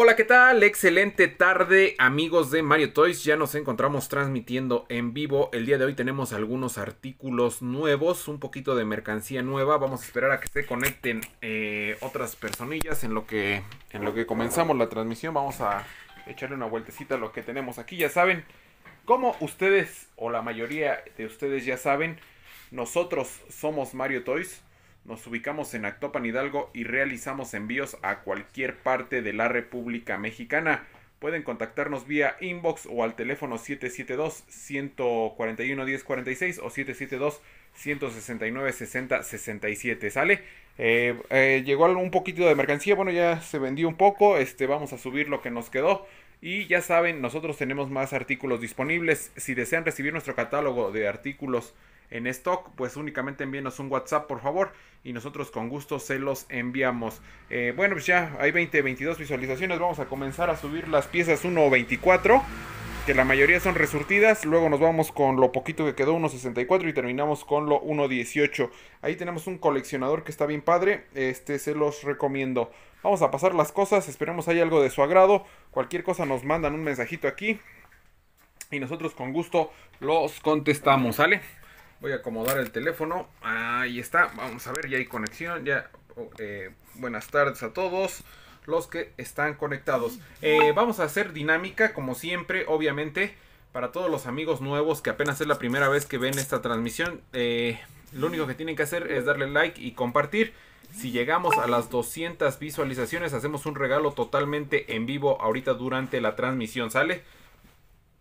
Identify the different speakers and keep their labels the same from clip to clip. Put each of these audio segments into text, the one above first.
Speaker 1: Hola, ¿qué tal? Excelente tarde, amigos de Mario Toys. Ya nos encontramos transmitiendo en vivo. El día de hoy tenemos algunos artículos nuevos, un poquito de mercancía nueva. Vamos a esperar a que se conecten eh, otras personillas en lo que en lo que comenzamos la transmisión. Vamos a echarle una vueltecita a lo que tenemos aquí. Ya saben, como ustedes o la mayoría de ustedes ya saben, nosotros somos Mario Toys. Nos ubicamos en Actopan Hidalgo y realizamos envíos a cualquier parte de la República Mexicana. Pueden contactarnos vía inbox o al teléfono 772-141-1046 o 772-169-6067. ¿Sale? Eh, eh, llegó un poquito de mercancía. Bueno, ya se vendió un poco. Este, vamos a subir lo que nos quedó. Y ya saben, nosotros tenemos más artículos disponibles. Si desean recibir nuestro catálogo de artículos en stock, pues únicamente envíenos un WhatsApp, por favor, y nosotros con gusto se los enviamos. Eh, bueno, pues ya hay 20, 22 visualizaciones. Vamos a comenzar a subir las piezas 1.24 que la mayoría son resurtidas. Luego nos vamos con lo poquito que quedó, 1.64, y terminamos con lo 1.18. Ahí tenemos un coleccionador que está bien padre. Este se los recomiendo. Vamos a pasar las cosas, esperemos hay algo de su agrado. Cualquier cosa nos mandan un mensajito aquí. Y nosotros con gusto los contestamos, ¿sale? Voy a acomodar el teléfono. Ahí está. Vamos a ver, ya hay conexión. Ya. Oh, eh, buenas tardes a todos los que están conectados. Eh, vamos a hacer dinámica, como siempre, obviamente. Para todos los amigos nuevos que apenas es la primera vez que ven esta transmisión, eh, lo único que tienen que hacer es darle like y compartir. Si llegamos a las 200 visualizaciones, hacemos un regalo totalmente en vivo ahorita durante la transmisión, ¿sale?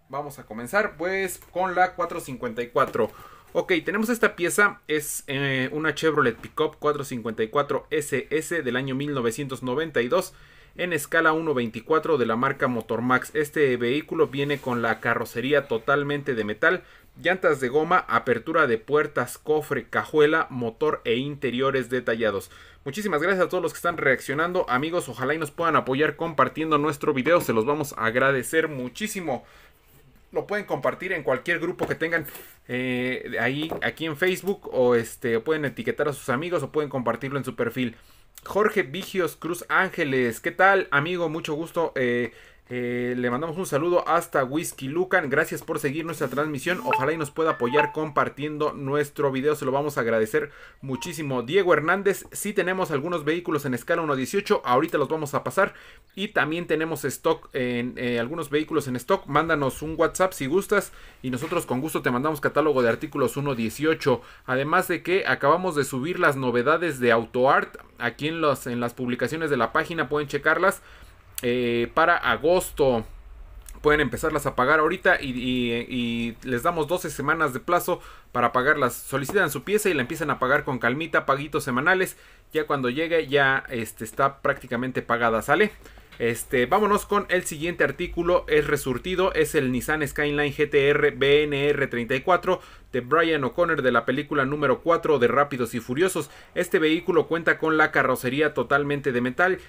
Speaker 1: Vamos a comenzar pues con la 454. Ok, tenemos esta pieza, es eh, una Chevrolet Pickup 454 SS del año 1992 en escala 1.24 de la marca Motormax. Este vehículo viene con la carrocería totalmente de metal, llantas de goma, apertura de puertas, cofre, cajuela, motor e interiores detallados. Muchísimas gracias a todos los que están reaccionando, amigos, ojalá y nos puedan apoyar compartiendo nuestro video, se los vamos a agradecer muchísimo lo pueden compartir en cualquier grupo que tengan eh, ahí aquí en Facebook o este pueden etiquetar a sus amigos o pueden compartirlo en su perfil. Jorge Vigios Cruz Ángeles, ¿qué tal amigo? Mucho gusto. Eh, eh, le mandamos un saludo hasta Whisky Lucan. Gracias por seguir nuestra transmisión. Ojalá y nos pueda apoyar compartiendo nuestro video. Se lo vamos a agradecer muchísimo. Diego Hernández, si tenemos algunos vehículos en escala 1.18. Ahorita los vamos a pasar. Y también tenemos stock en eh, algunos vehículos en stock. Mándanos un WhatsApp si gustas. Y nosotros con gusto te mandamos catálogo de artículos 1.18. Además de que acabamos de subir las novedades de AutoArt. Aquí en, los, en las publicaciones de la página pueden checarlas. Eh, para agosto. Pueden empezarlas a pagar ahorita y, les damos 12 semanas de plazo para pagarlas. Solicitan su pieza y la empiezan a pagar con calmita, paguitos semanales. Ya cuando llegue ya este, está prácticamente pagada, ¿sale? Este, vámonos con el siguiente artículo, es resurtido, es el Nissan Skyline GTR BNR34 Brian O'Connor de la película número 4 de Rápidos y Furiosos. Este vehículo cuenta con la carrocería totalmente de metal,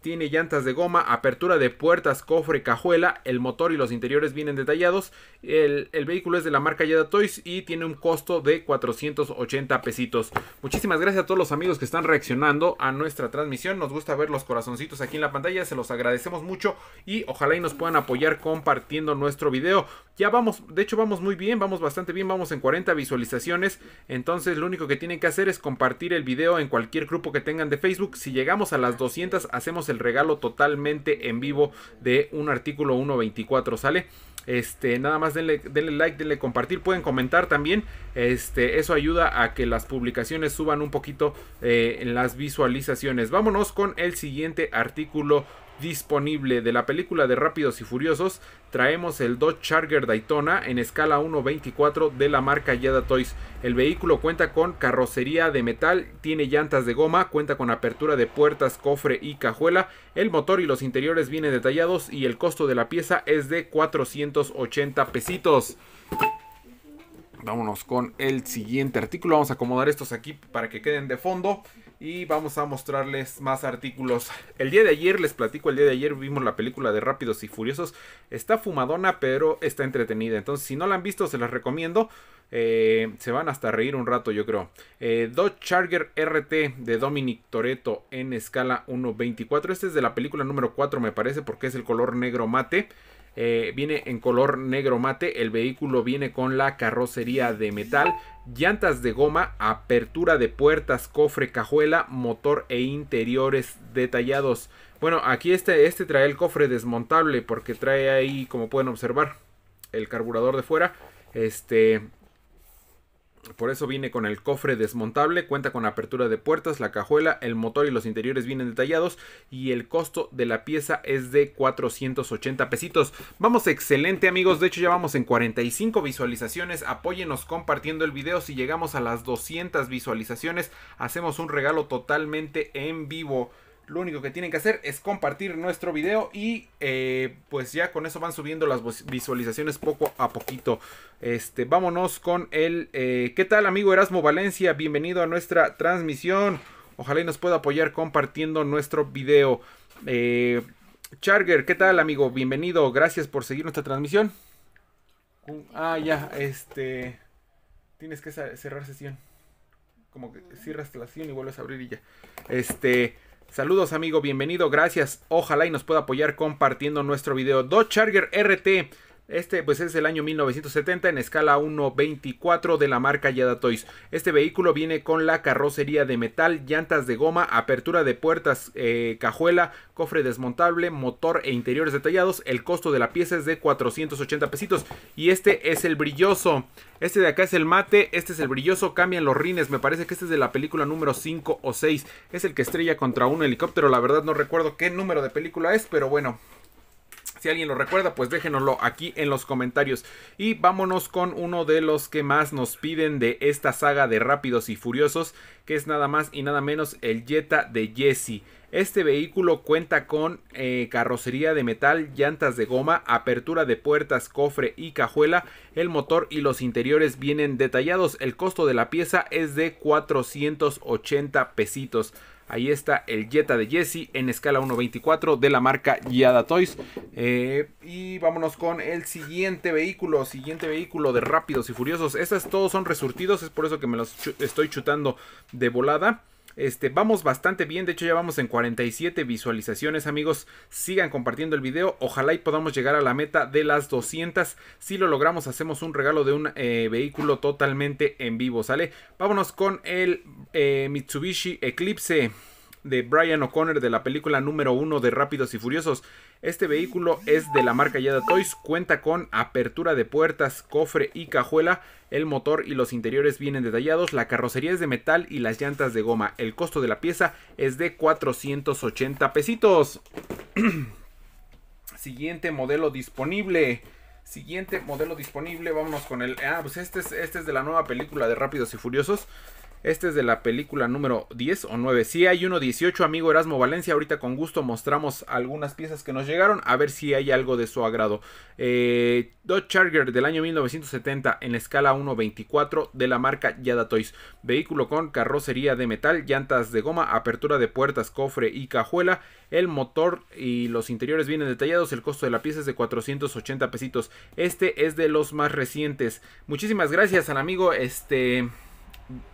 Speaker 1: tiene llantas de goma, apertura de puertas, cofre, cajuela, el motor y los interiores vienen detallados. El, vehículo es de la marca Yada Toys y tiene un costo de 480 pesitos. Muchísimas gracias a todos los amigos que están reaccionando a nuestra transmisión. Nos gusta ver los corazoncitos aquí en la pantalla, se los agradecemos mucho y ojalá y nos puedan apoyar compartiendo nuestro video. Ya vamos, de hecho vamos muy bien, vamos bastante bien, vamos en 40 visualizaciones, entonces lo único que tienen que hacer es compartir el video en cualquier grupo que tengan de Facebook. Si llegamos a las 200 hacemos el regalo totalmente en vivo de un artículo 1.24, ¿sale? Este, nada más denle, denle, like, denle compartir, pueden comentar también. Este, eso ayuda a que las publicaciones suban un poquito eh, en las visualizaciones. Vámonos con el siguiente artículo disponible de la película de Rápidos y Furiosos, traemos el Dodge Charger Daytona en escala 1.24 de la marca Yada Toys. El vehículo cuenta con carrocería de metal, tiene llantas de goma, cuenta con apertura de puertas, cofre y cajuela. El motor y los interiores vienen detallados y el costo de la pieza es de 480 pesitos. Vámonos con el siguiente artículo. Vamos a acomodar estos aquí para que queden de fondo y vamos a mostrarles más artículos. El día de ayer, les platico, el día de ayer vimos la película de Rápidos y Furiosos. Está fumadona, pero está entretenida. Entonces, si no la han visto, se las recomiendo. Eh, se van hasta a reír un rato, yo creo. Eh, Dodge Charger RT de Dominic Toreto en escala 1.24. Este es de la película número 4, me parece, porque es el color negro mate. Eh, viene en color negro mate. El vehículo viene con la carrocería de metal, llantas de goma, apertura de puertas, cofre, cajuela, motor e interiores detallados. Bueno, aquí este, este trae el cofre desmontable porque trae ahí, como pueden observar, el carburador de fuera. Este, por eso viene con el cofre desmontable, cuenta con apertura de puertas, la cajuela, el motor y los interiores vienen detallados y el costo de la pieza es de 480 pesitos. Vamos excelente amigos, de hecho ya vamos en 45 visualizaciones, apóyenos compartiendo el video, si llegamos a las 200 visualizaciones hacemos un regalo totalmente en vivo. Lo único que tienen que hacer es compartir nuestro video y eh, pues ya con eso van subiendo las visualizaciones poco a poquito. Este, vámonos con el... Eh, ¿Qué tal amigo Erasmo Valencia? Bienvenido a nuestra transmisión. Ojalá y nos pueda apoyar compartiendo nuestro video. Eh, Charger, ¿qué tal amigo? Bienvenido. Gracias por seguir nuestra transmisión. ah, ya, este... Tienes que cerrar sesión. Como que cierras la sesión y vuelves a abrir y ya. Este... Saludos amigo, bienvenido, gracias. Ojalá y nos pueda apoyar compartiendo nuestro video. Dodge Charger RT este pues es el año 1970 en escala 1.24 de la marca Yada Toys. Este vehículo viene con la carrocería de metal, llantas de goma, apertura de puertas, eh, cajuela, cofre desmontable, motor e interiores detallados. El costo de la pieza es de 480 pesitos y este es el brilloso. Este de acá es el mate, este es el brilloso, cambian los rines. Me parece que este es de la película número 5 o 6. Es el que estrella contra un helicóptero, la verdad no recuerdo qué número de película es, pero bueno, si alguien lo recuerda, pues déjenoslo aquí en los comentarios. Y vámonos con uno de los que más nos piden de esta saga de Rápidos y Furiosos, que es nada más y nada menos el Jetta de Jesse. Este vehículo cuenta con eh, carrocería de metal, llantas de goma, apertura de puertas, cofre y cajuela. El motor y los interiores vienen detallados. El costo de la pieza es de 480 pesitos. Ahí está el Jetta de Jesse en escala 1.24 de la marca Yada Toys. Eh, y vámonos con el siguiente vehículo, siguiente vehículo de Rápidos y Furiosos. Estos todos son resurtidos, es por eso que me los estoy chutando de volada. Este, vamos bastante bien, de hecho ya vamos en 47 visualizaciones amigos, sigan compartiendo el video, ojalá y podamos llegar a la meta de las 200, si lo logramos hacemos un regalo de un eh, vehículo totalmente en vivo, ¿sale? Vámonos con el eh, Mitsubishi Eclipse de Brian O'Connor de la película número 1 de Rápidos y Furiosos. Este vehículo es de la marca Yada Toys, cuenta con apertura de puertas, cofre y cajuela, el motor y los interiores vienen detallados, la carrocería es de metal y las llantas de goma. El costo de la pieza es de 480 pesitos. Siguiente modelo disponible. Siguiente modelo disponible, vámonos con el... Ah, pues este este es de la nueva película de Rápidos y Furiosos. Este es de la película número 10 o 9. Si hay uno 18, amigo Erasmo Valencia. Ahorita con gusto mostramos algunas piezas que nos llegaron. A ver si hay algo de su agrado. Eh, Dodge Charger del año 1970 en la escala 1.24 de la marca Yada Toys. Vehículo con carrocería de metal, llantas de goma, apertura de puertas, cofre y cajuela. El motor y los interiores vienen detallados. El costo de la pieza es de 480 pesitos. Este es de los más recientes. Muchísimas gracias al amigo. Este.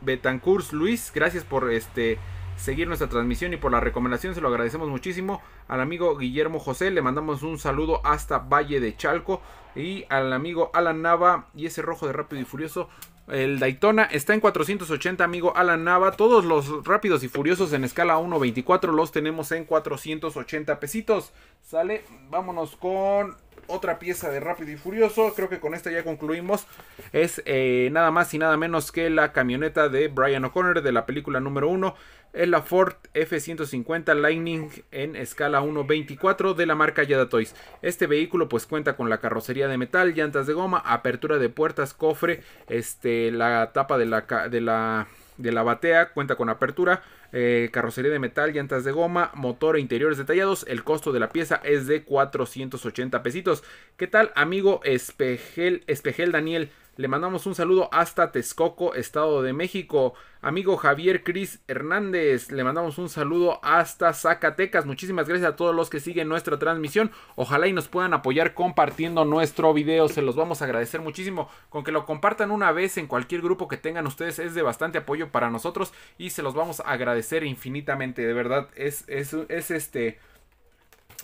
Speaker 1: Betancourt Luis, gracias por este seguir nuestra transmisión y por la recomendación, se lo agradecemos muchísimo al amigo Guillermo José, le mandamos un saludo hasta Valle de Chalco y al amigo Alan Nava y ese rojo de Rápido y Furioso. El Daytona está en 480, amigo Alan Nava. Todos los rápidos y furiosos en escala 1.24 los tenemos en 480 pesitos. Sale, vámonos con otra pieza de Rápido y Furioso. Creo que con esta ya concluimos. Es eh, nada más y nada menos que la camioneta de Brian O'Connor de la película número 1. Es la Ford F-150 Lightning en escala 1.24 de la marca Yada Toys. Este vehículo pues cuenta con la carrocería de metal, llantas de goma, apertura de puertas, cofre, este, la tapa de la... De la de la batea, cuenta con apertura, eh, carrocería de metal, llantas de goma, motor e interiores detallados. El costo de la pieza es de 480 pesitos. ¿Qué tal, amigo Espejel, Espejel Daniel? Le mandamos un saludo hasta Texcoco, Estado de México. Amigo Javier Cris Hernández, le mandamos un saludo hasta Zacatecas. Muchísimas gracias a todos los que siguen nuestra transmisión. Ojalá y nos puedan apoyar compartiendo nuestro video. Se los vamos a agradecer muchísimo. Con que lo compartan una vez en cualquier grupo que tengan ustedes es de bastante apoyo para nosotros y se los vamos a agradecer infinitamente. De verdad, es, es, este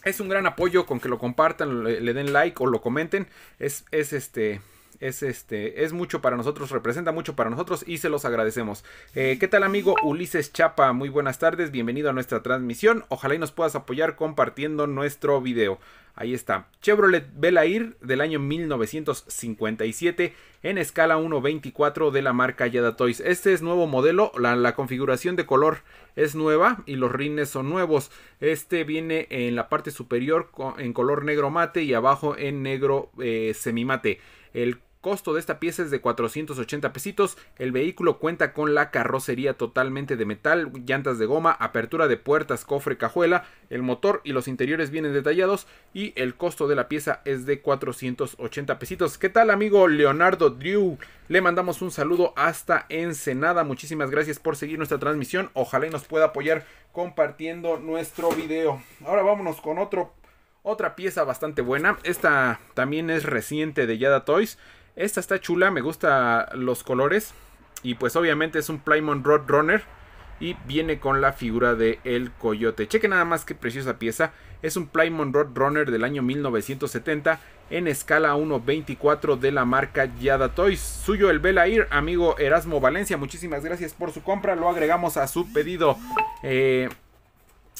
Speaker 1: es un gran apoyo con que lo compartan, le, den like o lo comenten. Es, es este es, este, es mucho para nosotros, representa mucho para nosotros y se los agradecemos. Eh, ¿Qué tal amigo Ulises Chapa? Muy buenas tardes, bienvenido a nuestra transmisión. Ojalá y nos puedas apoyar compartiendo nuestro video. Ahí está. Chevrolet Belair del año 1957 en escala 1.24 de la marca Yada Toys. Este es nuevo modelo, la, configuración de color es nueva y los rines son nuevos. Este viene en la parte superior en color negro mate y abajo en negro eh, semimate. El Costo de esta pieza es de 480 pesitos. El vehículo cuenta con la carrocería totalmente de metal, llantas de goma, apertura de puertas, cofre, cajuela, el motor y los interiores vienen detallados y el costo de la pieza es de 480 pesitos. ¿Qué tal amigo Leonardo Drew? Le mandamos un saludo hasta Ensenada. Muchísimas gracias por seguir nuestra transmisión. Ojalá y nos pueda apoyar compartiendo nuestro video. Ahora vámonos con otro, otra pieza bastante buena. Esta también es reciente de Yada Toys. Esta está chula, me gusta los colores. Y pues obviamente es un Rod Runner Y viene con la figura de El Coyote. Cheque nada más que preciosa pieza. Es un Rod Runner del año 1970 en escala 1.24 de la marca Yada Toys. Suyo el Belair, amigo Erasmo Valencia. Muchísimas gracias por su compra. Lo agregamos a su pedido. Eh,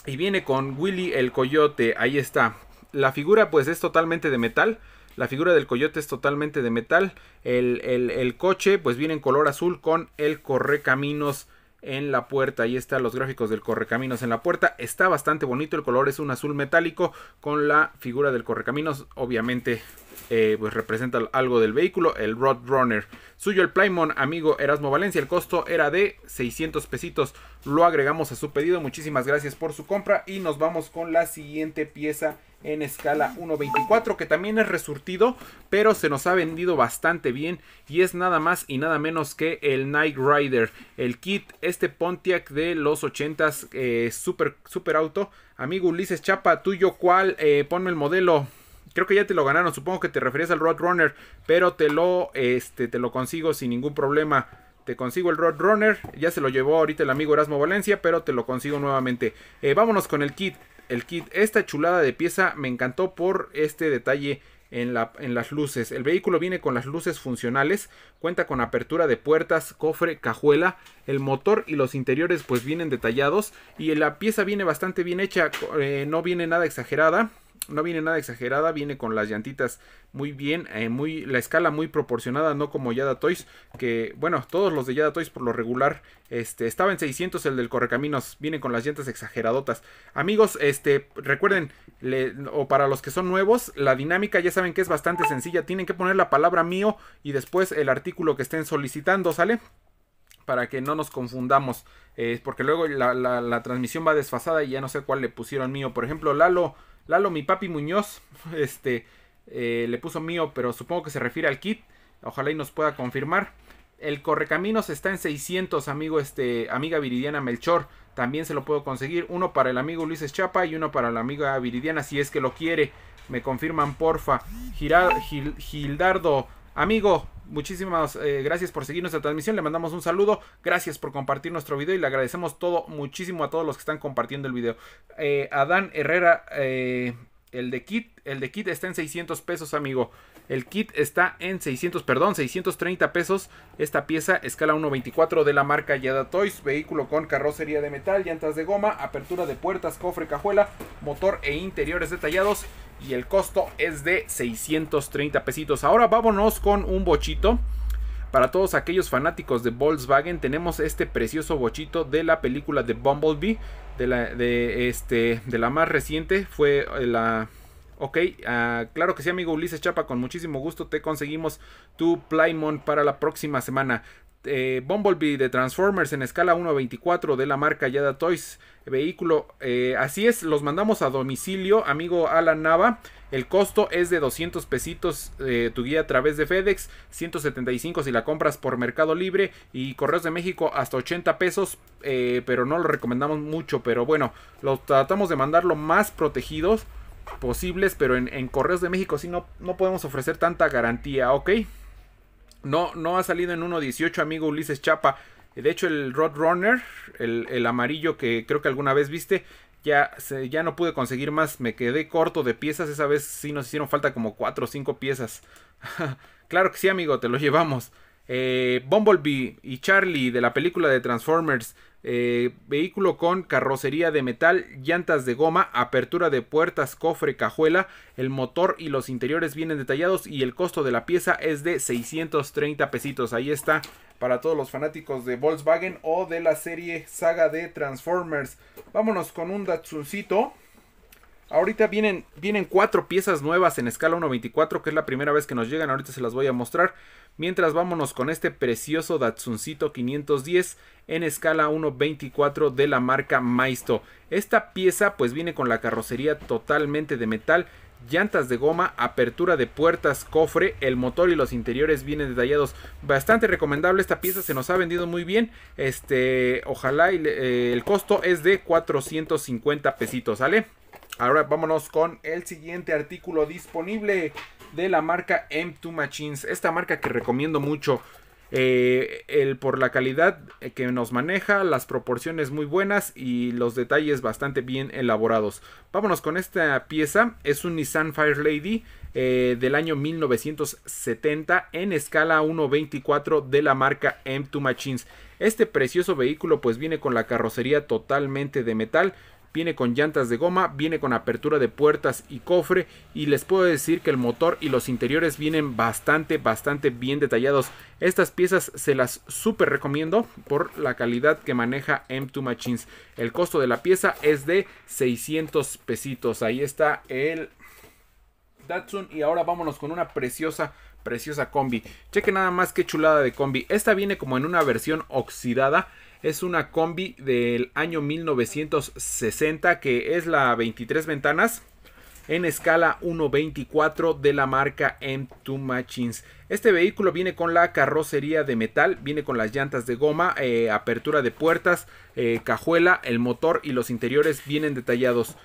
Speaker 1: y viene con Willy el Coyote. Ahí está. La figura pues es totalmente de metal. La figura del coyote es totalmente de metal. El, coche pues viene en color azul con el correcaminos en la puerta. Ahí están los gráficos del correcaminos en la puerta. Está bastante bonito. El color es un azul metálico con la figura del correcaminos. Obviamente, eh, pues representa algo del vehículo. El Roadrunner. Suyo el Plymon, amigo Erasmo Valencia. El costo era de 600 pesitos. Lo agregamos a su pedido. Muchísimas gracias por su compra. Y nos vamos con la siguiente pieza en escala 1.24, que también es resurtido, pero se nos ha vendido bastante bien y es nada más y nada menos que el Knight Rider, el kit, este Pontiac de los 80s, eh, super, super auto. Amigo Ulises Chapa, tuyo cuál, eh, ponme el modelo. Creo que ya te lo ganaron, supongo que te referías al Roadrunner, pero te lo, este, te lo consigo sin ningún problema. Te consigo el Runner ya se lo llevó ahorita el amigo Erasmo Valencia, pero te lo consigo nuevamente. Eh, vámonos con el kit el kit. Esta chulada de pieza me encantó por este detalle en, las luces. El vehículo viene con las luces funcionales, cuenta con apertura de puertas, cofre, cajuela, el motor y los interiores pues vienen detallados y la pieza viene bastante bien hecha, eh, no viene nada exagerada no viene nada exagerada, viene con las llantitas muy bien, eh, muy, la escala muy proporcionada, no como Yada Toys, que bueno, todos los de Yada Toys por lo regular, este, estaba en 600 el del Correcaminos, viene con las llantas exageradotas. Amigos, este, recuerden, o para los que son nuevos, la dinámica ya saben que es bastante sencilla, tienen que poner la palabra mío y después el artículo que estén solicitando, ¿sale? para que no nos confundamos. es eh, porque luego la, la, transmisión va desfasada y ya no sé cuál le pusieron mío. Por ejemplo, Lalo Lalo, mi papi Muñoz, este, eh, le puso mío, pero supongo que se refiere al kit. Ojalá y nos pueda confirmar. El correcaminos está en 600, amigo, este, amiga Viridiana Melchor. También se lo puedo conseguir. Uno para el amigo Luis Chapa y uno para la amiga Viridiana, si es que lo quiere. Me confirman, porfa. Gildardo, amigo, Muchísimas eh, gracias por seguir nuestra transmisión. Le mandamos un saludo. Gracias por compartir nuestro video y le agradecemos todo muchísimo a todos los que están compartiendo el video. Eh, Adán Herrera, eh, el de kit, el de kit está en 600 pesos, amigo. El kit está en 600, perdón, 630 pesos. Esta pieza escala 1.24 de la marca Yada Toys. Vehículo con carrocería de metal, llantas de goma, apertura de puertas, cofre, cajuela, motor e interiores detallados y el costo es de 630 pesitos. Ahora vámonos con un bochito. Para todos aquellos fanáticos de Volkswagen tenemos este precioso bochito de la película de Bumblebee, de la, de este, de la más reciente, fue eh, la Ok, ah, claro que sí, amigo Ulises Chapa, con muchísimo gusto te conseguimos tu Playmon para la próxima semana. Eh, Bumblebee de Transformers en escala 1.24 de la marca Yada Toys vehículo. Eh, así es, los mandamos a domicilio, amigo Alan Nava. El costo es de 200 pesitos eh, tu guía a través de FedEx, 175 si la compras por Mercado Libre y Correos de México hasta 80 pesos, pero no lo recomendamos mucho. Pero bueno, los tratamos de mandarlo más protegidos posibles, pero en, Correos de México sí no, podemos ofrecer tanta garantía, ¿ok? No, no ha salido en 1.18, amigo Ulises Chapa. De hecho, el Roadrunner, el, el amarillo que creo que alguna vez viste, ya, ya no pude conseguir más. Me quedé corto de piezas. Esa vez sí nos hicieron falta como 4 o 5 piezas. claro que sí, amigo, te lo llevamos. Eh, Bumblebee y Charlie de la película de Transformers. Eh, vehículo con carrocería de metal, llantas de goma, apertura de puertas, cofre, cajuela, el motor y los interiores vienen detallados y el costo de la pieza es de 630 pesitos. Ahí está para todos los fanáticos de Volkswagen o de la serie saga de Transformers. Vámonos con un Datsuncito Ahorita vienen, vienen cuatro piezas nuevas en escala 1.24, que es la primera vez que nos llegan, ahorita se las voy a mostrar. Mientras vámonos con este precioso Datsuncito 510 en escala 1.24 de la marca Maisto. Esta pieza pues viene con la carrocería totalmente de metal, llantas de goma, apertura de puertas, cofre, el motor y los interiores vienen detallados. Bastante recomendable esta pieza, se nos ha vendido muy bien. Este, ojalá eh, el costo es de 450 pesitos, ¿sale? Ahora vámonos con el siguiente artículo disponible de la marca M2 Machines. Esta marca que recomiendo mucho. Eh, el, por la calidad eh, que nos maneja, las proporciones muy buenas y los detalles bastante bien elaborados. Vámonos con esta pieza, es un Nissan Fire Lady eh, del año 1970 en escala 1.24 de la marca M2 Machines. Este precioso vehículo pues viene con la carrocería totalmente de metal viene con llantas de goma, viene con apertura de puertas y cofre y les puedo decir que el motor y los interiores vienen bastante, bastante bien detallados. Estas piezas se las súper recomiendo por la calidad que maneja M2 Machines. El costo de la pieza es de 600 pesitos. Ahí está el Datsun y ahora vámonos con una preciosa preciosa combi. Cheque nada más que chulada de combi. Esta viene como en una versión oxidada es una combi del año 1960 que es la 23 ventanas en escala 1.24 de la marca M2 Machines. Este vehículo viene con la carrocería de metal, viene con las llantas de goma, eh, apertura de puertas, eh, cajuela, el motor y los interiores vienen detallados.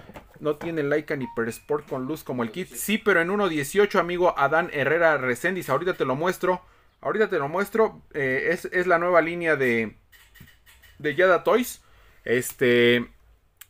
Speaker 1: No tiene laica ni sport con luz como el kit. Sí, pero en 1.18, amigo Adán Herrera Reséndiz. Ahorita te lo muestro. Ahorita te lo muestro. Eh, es la nueva línea de, de Yada Toys. Este.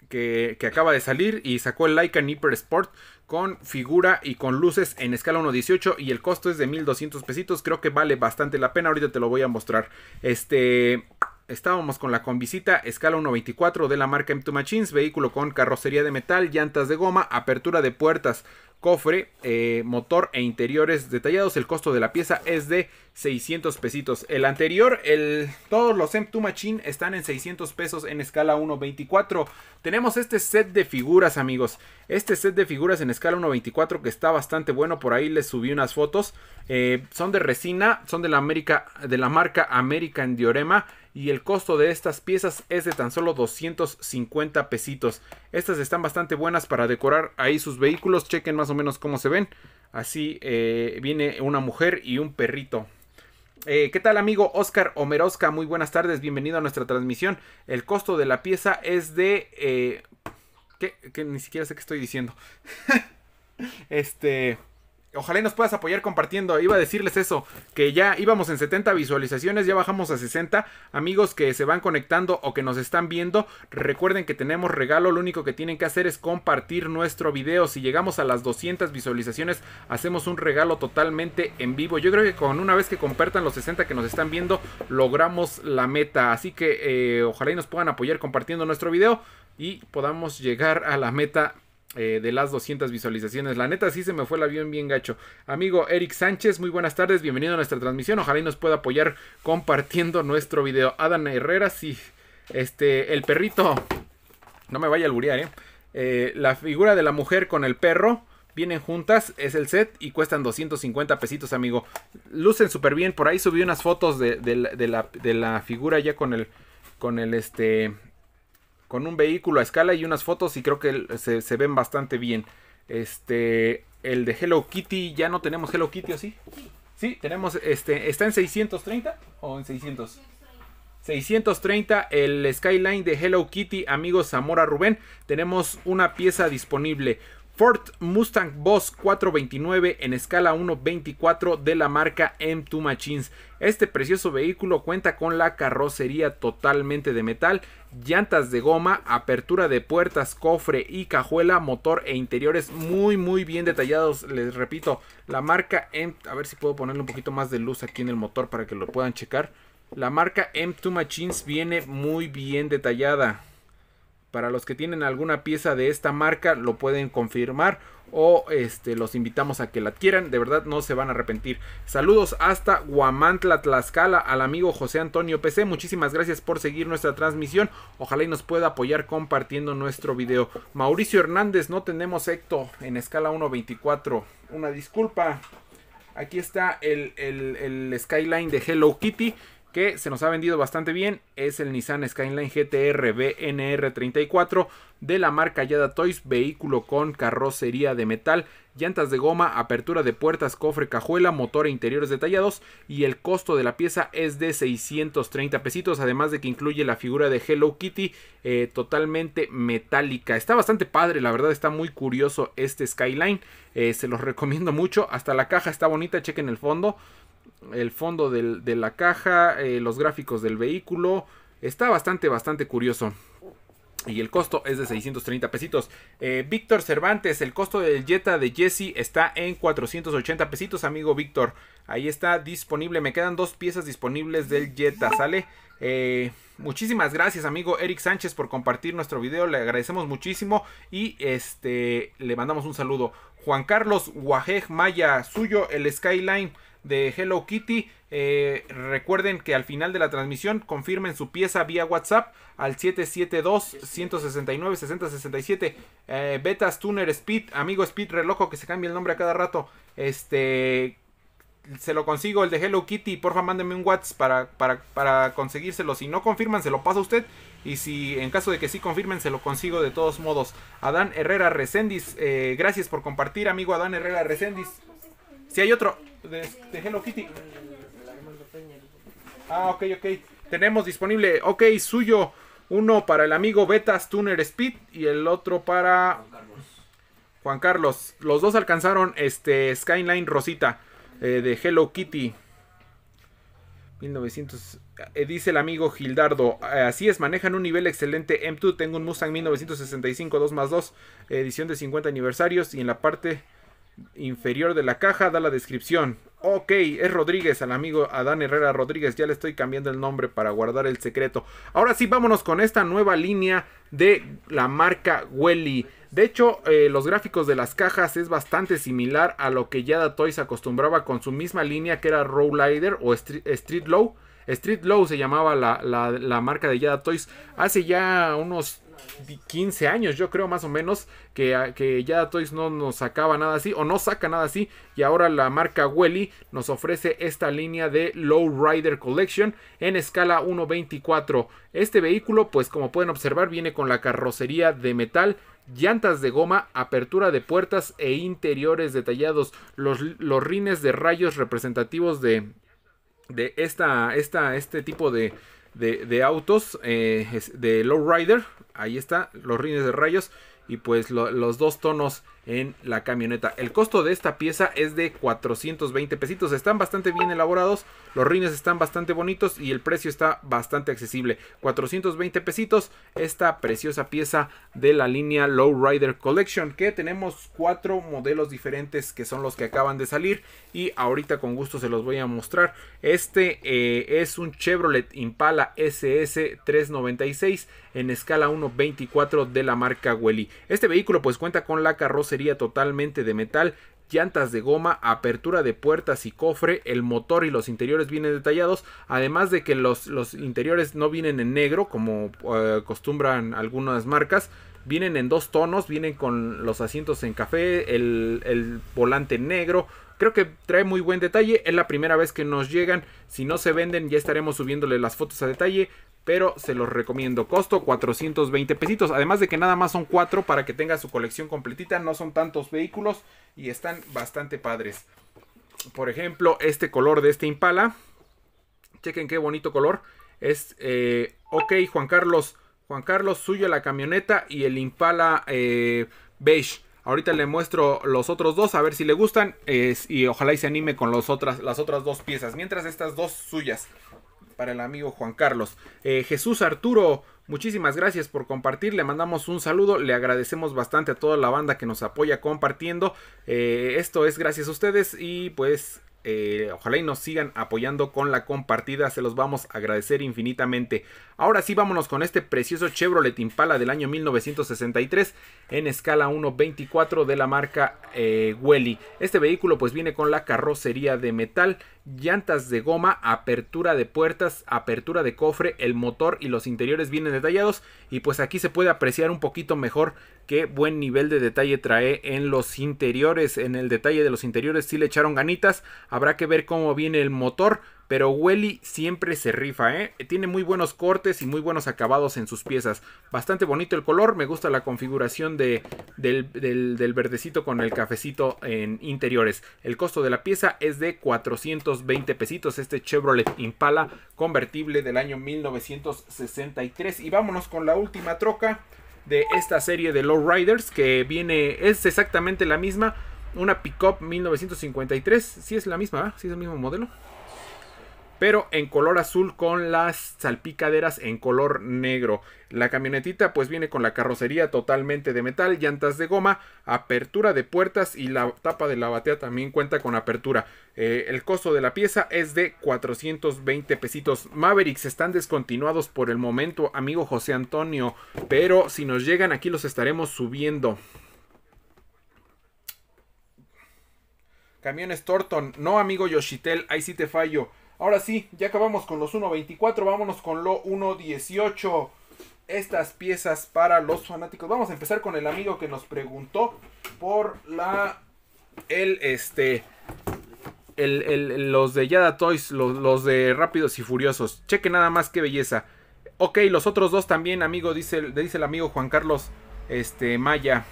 Speaker 1: Que, acaba de salir y sacó el Laika Nipper Sport con figura y con luces en escala 1.18 y el costo es de 1200 pesitos, creo que vale bastante la pena, ahorita te lo voy a mostrar. Este estábamos con la convisita escala 1.24 de la marca M2 Machines, vehículo con carrocería de metal, llantas de goma, apertura de puertas, cofre, eh, motor e interiores detallados. El costo de la pieza es de 600 pesitos. El anterior, el, todos los M2 Machines están en 600 pesos en escala 1.24. Tenemos este set de figuras, amigos. Este set de figuras en escala 1.24 que está bastante bueno. Por ahí les subí unas fotos. Eh, son de resina, son de la, América, de la marca American Diorema y el costo de estas piezas es de tan solo 250 pesitos. Estas están bastante buenas para decorar ahí sus vehículos, chequen más o menos cómo se ven. Así eh, viene una mujer y un perrito. Eh, ¿Qué tal amigo Oscar Omerosca? Muy buenas tardes, bienvenido a nuestra transmisión. El costo de la pieza es de... Eh, ni siquiera sé qué estoy diciendo. este... Ojalá y nos puedas apoyar compartiendo. Iba a decirles eso, que ya íbamos en 70 visualizaciones, ya bajamos a 60. Amigos que se van conectando o que nos están viendo, recuerden que tenemos regalo. Lo único que tienen que hacer es compartir nuestro video. Si llegamos a las 200 visualizaciones, hacemos un regalo totalmente en vivo. Yo creo que con una vez que compartan los 60 que nos están viendo, logramos la meta. Así que eh, ojalá y nos puedan apoyar compartiendo nuestro video y podamos llegar a la meta eh, de las 200 visualizaciones. La neta sí se me fue la avión bien gacho. Amigo Eric Sánchez, muy buenas tardes, bienvenido a nuestra transmisión. Ojalá y nos pueda apoyar compartiendo nuestro video. Adana Herrera, sí. Este, el perrito. No me vaya a alburear, eh. ¿eh? La figura de la mujer con el perro. Vienen juntas, es el set y cuestan 250 pesitos, amigo. Lucen súper bien. Por ahí subí unas fotos de, la, de la figura ya con el, con el este con un vehículo a escala y unas fotos y creo que se, ven bastante bien. Este, el de Hello Kitty, ya no tenemos Hello Kitty o sí? tenemos este, está en 630 o en 600. 630 el Skyline de Hello Kitty, amigos Zamora Rubén. Tenemos una pieza disponible. Ford Mustang Boss 429 en escala 1.24 de la marca M2 Machines. Este precioso vehículo cuenta con la carrocería totalmente de metal, llantas de goma, apertura de puertas, cofre y cajuela, motor e interiores muy muy bien detallados. Les repito, la marca M, a ver si puedo ponerle un poquito más de luz aquí en el motor para que lo puedan checar. La marca M2 Machines viene muy bien detallada. Para los que tienen alguna pieza de esta marca lo pueden confirmar o este, los invitamos a que la adquieran. De verdad no se van a arrepentir. Saludos hasta Guamantla, Tlaxcala, al amigo José Antonio PC. Muchísimas gracias por seguir nuestra transmisión. Ojalá y nos pueda apoyar compartiendo nuestro video. Mauricio Hernández, no tenemos Ecto en escala 1.24. Una disculpa. Aquí está el, el, el Skyline de Hello Kitty que se nos ha vendido bastante bien es el Nissan Skyline GTR BNR34 de la marca Yada Toys, vehículo con carrocería de metal, llantas de goma, apertura de puertas, cofre, cajuela, motor e interiores detallados y el costo de la pieza es de 630 pesitos, además de que incluye la figura de Hello Kitty eh, totalmente metálica. Está bastante padre, la verdad está muy curioso este Skyline, eh, se los recomiendo mucho, hasta la caja está bonita, chequen el fondo el fondo de la caja, eh, los gráficos del vehículo. Está bastante, bastante curioso. Y el costo es de 630 pesitos. Eh, Víctor Cervantes, el costo del Jetta de Jesse está en 480 pesitos, amigo Víctor. Ahí está disponible. Me quedan dos piezas disponibles del Jetta, ¿sale? Eh, muchísimas gracias, amigo Eric Sánchez, por compartir nuestro video. Le agradecemos muchísimo. Y este le mandamos un saludo. Juan Carlos Guajej Maya, suyo, el Skyline de Hello Kitty. Eh, recuerden que al final de la transmisión confirmen su pieza vía WhatsApp al 772-169-6067. Betas Tuner Speed, amigo Speed Relojo que se cambia el nombre a cada rato. Este se lo consigo, el de Hello Kitty, porfa mándenme un WhatsApp para, para, conseguírselo. Si no confirman, se lo pasa a usted. Y si en caso de que sí confirmen, se lo consigo de todos modos. Adán Herrera Recendis, eh, gracias por compartir, amigo Adán Herrera Recendis. Si hay otro de, Hello Kitty. Ah, ok, ok. Tenemos disponible, ok, suyo. Uno para el amigo Betas Tuner Speed y el otro para Juan Carlos. Juan Carlos. Los dos alcanzaron este Skyline Rosita eh, de Hello Kitty. 1900. Eh, dice el amigo Gildardo. Eh, así es, manejan un nivel excelente. M2, tengo un Mustang 1965 2 más 2, edición de 50 aniversarios. Y en la parte inferior de la caja da la descripción. Ok, es Rodríguez, al amigo Adán Herrera Rodríguez. Ya le estoy cambiando el nombre para guardar el secreto. Ahora sí, vámonos con esta nueva línea de la marca Welly. De hecho, eh, los gráficos de las cajas es bastante similar a lo que Yada Toys acostumbraba con su misma línea que era Rowlider o Street, Low. Street Low se llamaba la, la, la marca de Yada Toys hace ya unos 15 años, yo creo más o menos, que, ah, que ya Toys no nos sacaba nada así o no saca nada así. Y ahora la marca Welly nos ofrece esta línea de Low Rider Collection en escala 1.24. Este vehículo, pues como pueden observar, viene con la carrocería de metal llantas de goma, apertura de puertas e interiores detallados, los, los rines de rayos representativos de, de esta, esta, este tipo de, de, de autos eh, de Lowrider. Ahí está, los rines de rayos. Y pues los dos tonos en la camioneta. El costo de esta pieza es de 420 pesitos. Están bastante bien elaborados, los rines están bastante bonitos y el precio está bastante accesible. 420 pesitos esta preciosa pieza de la línea Lowrider Collection que tenemos cuatro modelos diferentes que son los que acaban de salir y ahorita con gusto se los voy a mostrar. Este eh, es un Chevrolet Impala SS 396 en escala 1.24 de la marca Welly. Este vehículo pues cuenta con la carrocería Sería totalmente de metal, llantas de goma, apertura de puertas y cofre, el motor y los interiores vienen detallados, además de que los, interiores no vienen en negro como eh, acostumbran algunas marcas, vienen en dos tonos, vienen con los asientos en café, el, el volante negro, Creo que trae muy buen detalle. Es la primera vez que nos llegan. Si no se venden, ya estaremos subiéndole las fotos a detalle. Pero se los recomiendo. Costo 420 pesitos. Además de que nada más son 4 para que tenga su colección completita. No son tantos vehículos. Y están bastante padres. Por ejemplo, este color de este Impala. Chequen qué bonito color. Es, eh, ok, Juan Carlos. Juan Carlos, suyo la camioneta y el Impala eh, beige. Ahorita le muestro los otros dos, a ver si le gustan. y ojalá y se anime con otras, las otras dos piezas. Mientras estas dos suyas. Para el amigo Juan Carlos. Eh, Jesús Arturo, muchísimas gracias por compartir. Le mandamos un saludo. Le agradecemos bastante a toda la banda que nos apoya compartiendo. Eh, esto es gracias a ustedes. Y pues eh, ojalá y nos sigan apoyando con la compartida, se los vamos a agradecer infinitamente. Ahora sí, vámonos con este precioso Chevrolet Impala del año 1963 en escala 1.24 de la marca eh, Welly. Este vehículo pues viene con la carrocería de metal llantas de goma, apertura de puertas, apertura de cofre, el motor y los interiores vienen detallados y pues aquí se puede apreciar un poquito mejor qué buen nivel de detalle trae en los interiores, en el detalle de los interiores si le echaron ganitas, habrá que ver cómo viene el motor, pero Welly siempre se rifa, ¿eh? Tiene muy buenos cortes y muy buenos acabados en sus piezas. Bastante bonito el color, me gusta la configuración del, verdecito con el cafecito en interiores. El costo de la pieza es de 420 pesitos, este Chevrolet Impala convertible del año 1963. Y vámonos con la última troca de esta serie de Lowriders que viene, es exactamente la misma. Una pickup 1953, si es la misma, si es el mismo modelo pero en color azul con las salpicaderas en color negro. La camionetita pues viene con la carrocería totalmente de metal, llantas de goma, apertura de puertas y la tapa de la batea también cuenta con apertura. Eh, el costo de la pieza es de 420 pesitos. Mavericks están descontinuados por el momento, amigo José Antonio, pero si nos llegan aquí los estaremos subiendo. Camiones Torton, no amigo Yoshitel, ahí sí te fallo. Ahora sí, ya acabamos con los 1.24, vámonos con lo 1.18. Estas piezas para los fanáticos. Vamos a empezar con el amigo que nos preguntó por la. El este. El, el, los de Yada Toys, los, de Rápidos y Furiosos. Cheque nada más qué belleza. Ok, los otros dos también, amigo, dice, dice el amigo Juan Carlos este, Maya.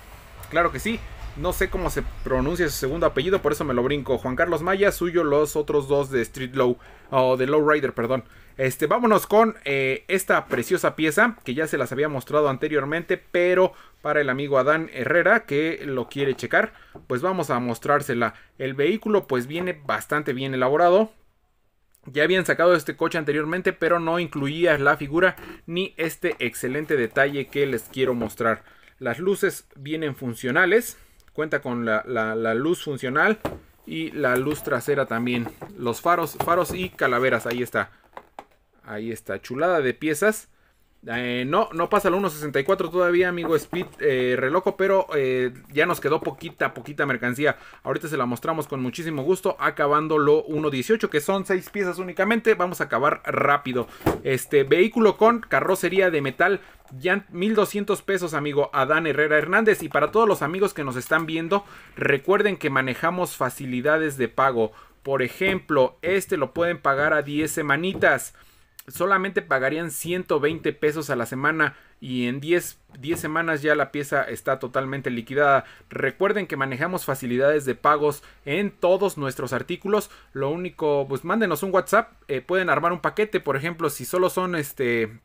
Speaker 1: Claro que sí. No sé cómo se pronuncia su segundo apellido, por eso me lo brinco. Juan Carlos Maya, suyo los otros dos de Street Low, o de Low Rider, perdón. Este, vámonos con eh, esta preciosa pieza que ya se las había mostrado anteriormente, pero para el amigo Adán Herrera que lo quiere checar, pues vamos a mostrársela. El vehículo pues viene bastante bien elaborado, ya habían sacado este coche anteriormente, pero no incluía la figura ni este excelente detalle que les quiero mostrar. Las luces vienen funcionales. Cuenta con la, luz funcional y la luz trasera también. Los faros, faros y calaveras, ahí está. Ahí está, chulada de piezas. Eh, no, no pasa el 1.64 todavía, amigo Speed eh, Reloco, pero eh, ya nos quedó poquita, poquita mercancía. Ahorita se la mostramos con muchísimo gusto, acabando lo 1.18, que son 6 piezas únicamente. Vamos a acabar rápido. Este vehículo con carrocería de metal, ya 1200 pesos, amigo Adán Herrera Hernández. Y para todos los amigos que nos están viendo, recuerden que manejamos facilidades de pago. Por ejemplo, este lo pueden pagar a 10 semanitas solamente pagarían 120 pesos a la semana y en 10, semanas ya la pieza está totalmente liquidada. Recuerden que manejamos facilidades de pagos en todos nuestros artículos. Lo único, pues mándenos un WhatsApp, eh, pueden armar un paquete, por ejemplo, si solo son este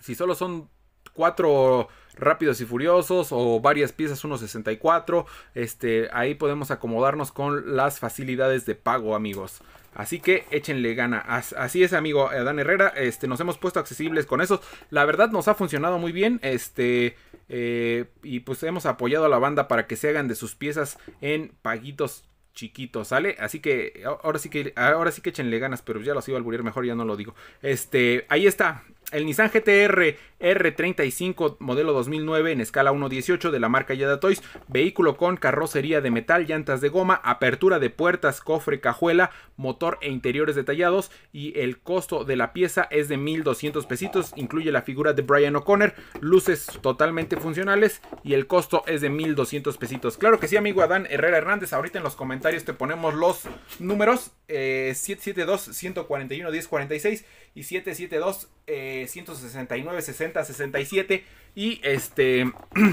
Speaker 1: si solo son cuatro rápidos y furiosos o varias piezas 164, este ahí podemos acomodarnos con las facilidades de pago, amigos. Así que échenle gana. Así es, amigo Adán Herrera. Este, nos hemos puesto accesibles con eso. La verdad nos ha funcionado muy bien. Este. Eh, y pues hemos apoyado a la banda para que se hagan de sus piezas en paguitos chiquitos, ¿sale? Así que ahora sí que ahora sí que échenle ganas, pero ya los iba a aburrir mejor, ya no lo digo. Este, ahí está. El Nissan GTR R35 modelo 2009 en escala 1.18 de la marca Yada Toys, vehículo con carrocería de metal, llantas de goma, apertura de puertas, cofre, cajuela, motor e interiores detallados y el costo de la pieza es de 1.200 pesitos, incluye la figura de Brian O'Connor, luces totalmente funcionales y el costo es de 1.200 pesitos. Claro que sí, amigo Adán Herrera Hernández, ahorita en los comentarios te ponemos los números 772-141-1046 eh, y 772 169, 60, 67 y este...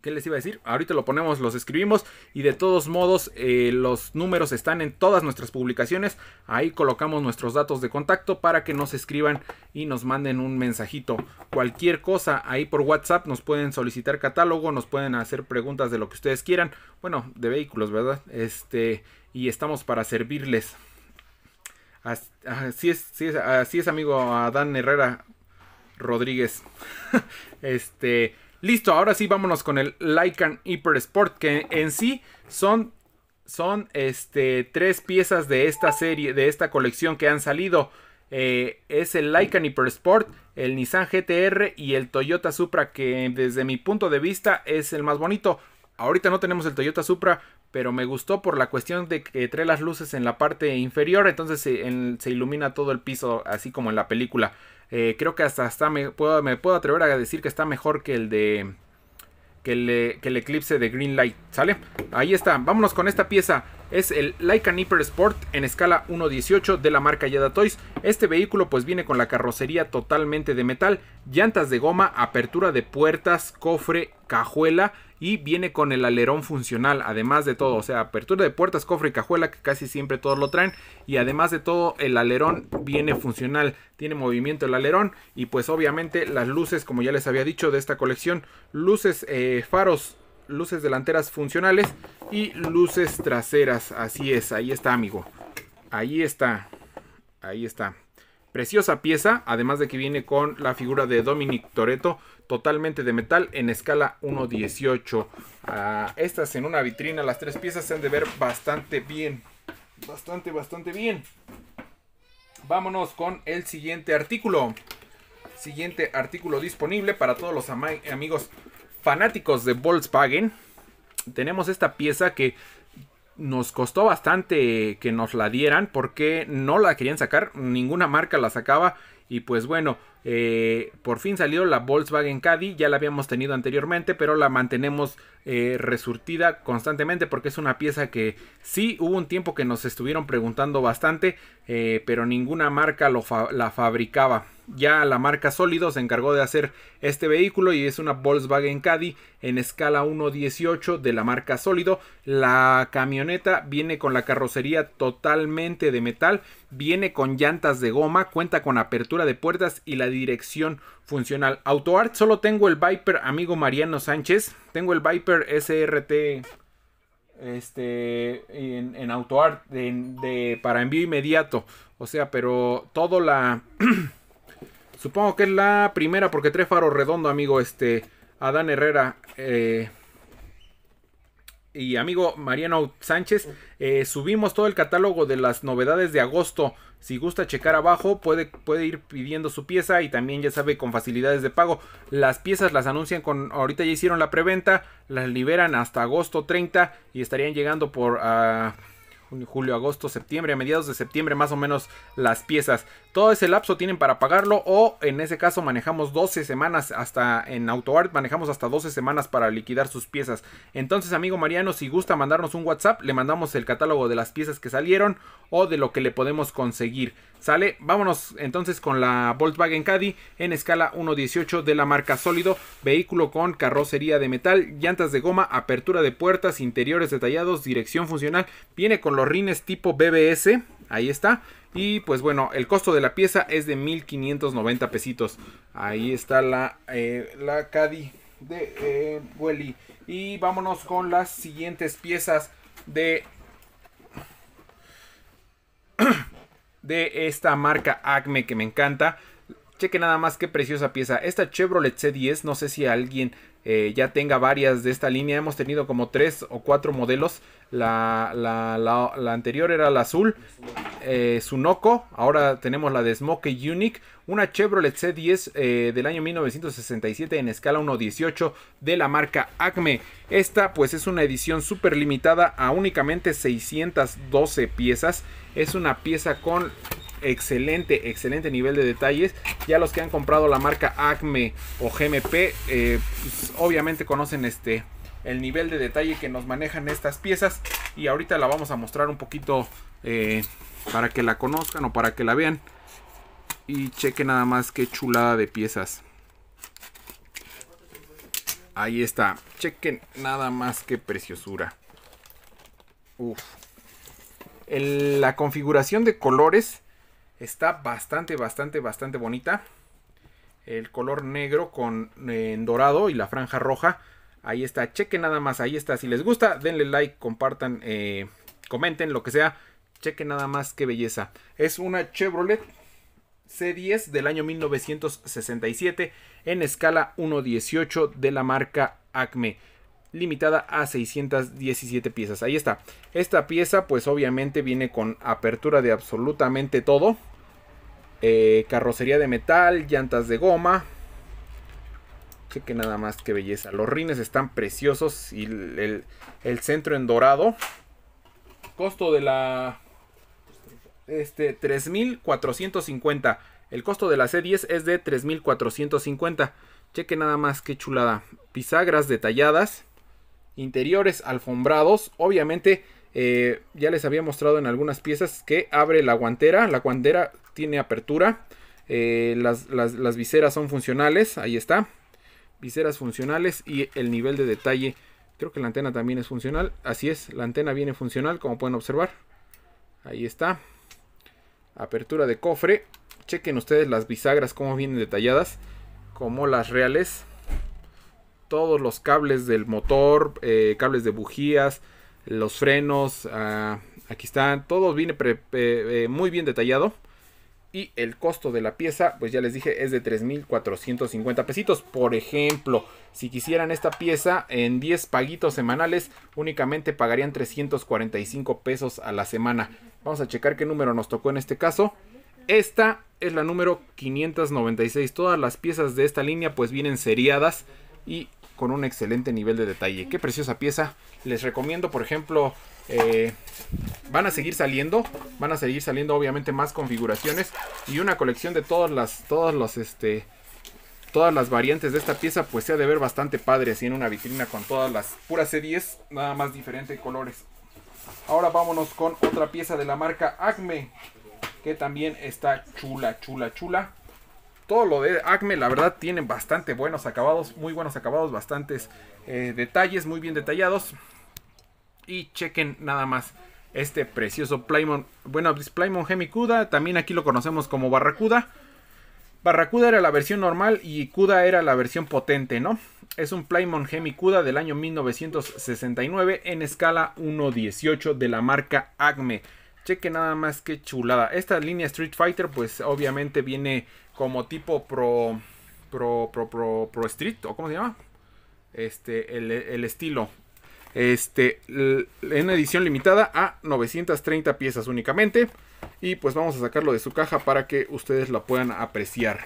Speaker 1: ¿Qué les iba a decir? Ahorita lo ponemos, los escribimos y de todos modos eh, los números están en todas nuestras publicaciones. Ahí colocamos nuestros datos de contacto para que nos escriban y nos manden un mensajito. Cualquier cosa ahí por WhatsApp nos pueden solicitar catálogo, nos pueden hacer preguntas de lo que ustedes quieran. Bueno, de vehículos, ¿verdad? Este, y estamos para servirles. Así es, así es, amigo Adán Herrera Rodríguez. este, listo, ahora sí vámonos con el Lycan Hyper Sport, que en sí son, son este, tres piezas de esta serie, de esta colección que han salido. Eh, es el Lycan Hyper Sport, el Nissan GTR y el Toyota Supra, que desde mi punto de vista es el más bonito. Ahorita no tenemos el Toyota Supra, pero me gustó por la cuestión de que trae las luces en la parte inferior, entonces se, ilumina todo el piso, así como en la película. Eh, creo que hasta, hasta me, puedo, me, puedo, atrever a decir que está mejor que el de. Que el, eclipse de Green Light, ¿sale? Ahí está, vámonos con esta pieza. Es el Leica Nipper Sport en escala 1.18 de la marca Yada Toys. Este vehículo pues viene con la carrocería totalmente de metal, llantas de goma, apertura de puertas, cofre, cajuela y viene con el alerón funcional, además de todo, o sea, apertura de puertas, cofre y cajuela que casi siempre todos lo traen y además de todo el alerón viene funcional, tiene movimiento el alerón y pues obviamente las luces, como ya les había dicho de esta colección, luces, eh, faros, luces delanteras funcionales y luces traseras, así es, ahí está amigo, ahí está, ahí está. Preciosa pieza, además de que viene con la figura de Dominic Toreto, totalmente de metal en escala 1.18. Ah, estas en una vitrina, las tres piezas se han de ver bastante bien. Bastante, bastante bien. Vámonos con el siguiente artículo. Siguiente artículo disponible para todos los amigos fanáticos de Volkswagen. Tenemos esta pieza que nos costó bastante que nos la dieran porque no la querían sacar, ninguna marca la sacaba y pues bueno, eh, por fin salió la Volkswagen Caddy, ya la habíamos tenido anteriormente, pero la mantenemos eh, resurtida constantemente porque es una pieza que sí hubo un tiempo que nos estuvieron preguntando bastante, eh, pero ninguna marca la fabricaba. Ya la marca Sólido se encargó de hacer este vehículo y es una Volkswagen Caddy en escala 1.18 de la marca Sólido. La camioneta viene con la carrocería totalmente de metal, viene con llantas de goma, cuenta con apertura de puertas y la dirección funcional. AutoArt solo tengo el Viper amigo Mariano Sánchez, tengo el Viper SRT este, en, AutoArt de, para envío inmediato. O sea, pero todo la... Supongo que es la primera porque tres faros redondo, amigo este Adán Herrera eh, y amigo Mariano Sánchez. Eh, subimos todo el catálogo de las novedades de agosto. Si gusta checar abajo, puede, puede ir pidiendo su pieza y también ya sabe con facilidades de pago. Las piezas las anuncian con... Ahorita ya hicieron la preventa, las liberan hasta agosto 30 y estarían llegando por... Ah, julio, agosto, septiembre, a mediados de septiembre más o menos las piezas. Todo ese lapso tienen para pagarlo o en ese caso manejamos 12 semanas hasta en AutoArt, manejamos hasta 12 semanas para liquidar sus piezas. Entonces, amigo Mariano, si gusta mandarnos un WhatsApp, le mandamos el catálogo de las piezas que salieron o de lo que le podemos conseguir. ¿Sale? Vámonos entonces con la Volkswagen Caddy en escala 1.18 de la marca Sólido, vehículo con carrocería de metal, llantas de goma, apertura de puertas, interiores detallados, dirección funcional, viene con los rines tipo BBS, ahí está, y pues bueno, el costo de la pieza es de 1590 pesitos. Ahí está la, eh, la Caddy de eh, Welly. Y vámonos con las siguientes piezas de, de esta marca Acme que me encanta. Cheque nada más qué preciosa pieza. Esta Chevrolet C10, no sé si alguien eh, ya tenga varias de esta línea. Hemos tenido como tres o cuatro modelos. La, la, anterior era la azul, eh, Sunoco. Ahora tenemos la de Smokey Unique. Una Chevrolet C10 eh, del año 1967 en escala 1.18 de la marca Acme. Esta pues es una edición súper limitada a únicamente 612 piezas. Es una pieza con excelente, excelente nivel de detalles. Ya los que han comprado la marca Acme o GMP, eh, pues, obviamente conocen este el nivel de detalle que nos manejan estas piezas. Y ahorita la vamos a mostrar un poquito eh, para que la conozcan o para que la vean. Y cheque nada más qué chulada de piezas. Ahí está. Chequen nada más que preciosura. Uf. la configuración de colores Está bastante, bastante, bastante bonita. El color negro con eh, dorado y la franja roja. Ahí está, cheque nada más, ahí está. Si les gusta, denle like, compartan, eh, comenten, lo que sea. cheque nada más, qué belleza. Es una Chevrolet C10 del año 1967 en escala 1.18 de la marca Acme, limitada a 617 piezas. Ahí está. Esta pieza pues obviamente viene con apertura de absolutamente todo. Eh, carrocería de metal, llantas de goma. Cheque nada más que belleza. Los rines están preciosos y el, centro en dorado. Costo de la... Este, 3.450. El costo de la C10 es de 3.450. Cheque nada más que chulada. Pisagras detalladas. Interiores alfombrados. Obviamente eh, ya les había mostrado en algunas piezas que abre la guantera. La guantera tiene apertura. Eh, las, viseras son funcionales. Ahí está. Viseras funcionales y el nivel de detalle. Creo que la antena también es funcional. Así es, la antena viene funcional como pueden observar. Ahí está. Apertura de cofre. Chequen ustedes las bisagras como vienen detalladas. Como las reales. Todos los cables del motor, eh, cables de bujías, los frenos, ah, aquí están, todo viene eh, muy bien detallado. Y el costo de la pieza, pues ya les dije, es de 3.450 pesitos. Por ejemplo, si quisieran esta pieza en 10 paguitos semanales, únicamente pagarían 345 pesos a la semana. Vamos a checar qué número nos tocó en este caso. Esta es la número 596. Todas las piezas de esta línea pues vienen seriadas y con un excelente nivel de detalle. Qué preciosa pieza. Les recomiendo, por ejemplo, eh, van a seguir saliendo, van a seguir saliendo obviamente más configuraciones y una colección de todas las, todas este, todas las variantes de esta pieza, pues se ha de ver bastante padre así en una vitrina con todas las puras series nada más diferente colores. Ahora vámonos con otra pieza de la marca Acme, que también está chula, chula, chula todo lo de Acme, la verdad, tienen bastante buenos acabados, muy buenos acabados, bastantes eh, detalles, muy bien detallados. Y chequen nada más este precioso Playmon. Bueno, Playmon Hemicuda, también aquí lo conocemos como Barracuda. Barracuda era la versión normal y Cuda era la versión potente, ¿no? Es un Playmon Hemicuda del año 1969 en escala 1.18 de la marca Acme. Cheque nada más que chulada. Esta línea Street Fighter, pues obviamente viene como tipo pro. Pro, pro, pro, Street, o cómo se llama. Este, el, estilo. Este, en edición limitada a 930 piezas únicamente. Y pues vamos a sacarlo de su caja para que ustedes lo puedan apreciar.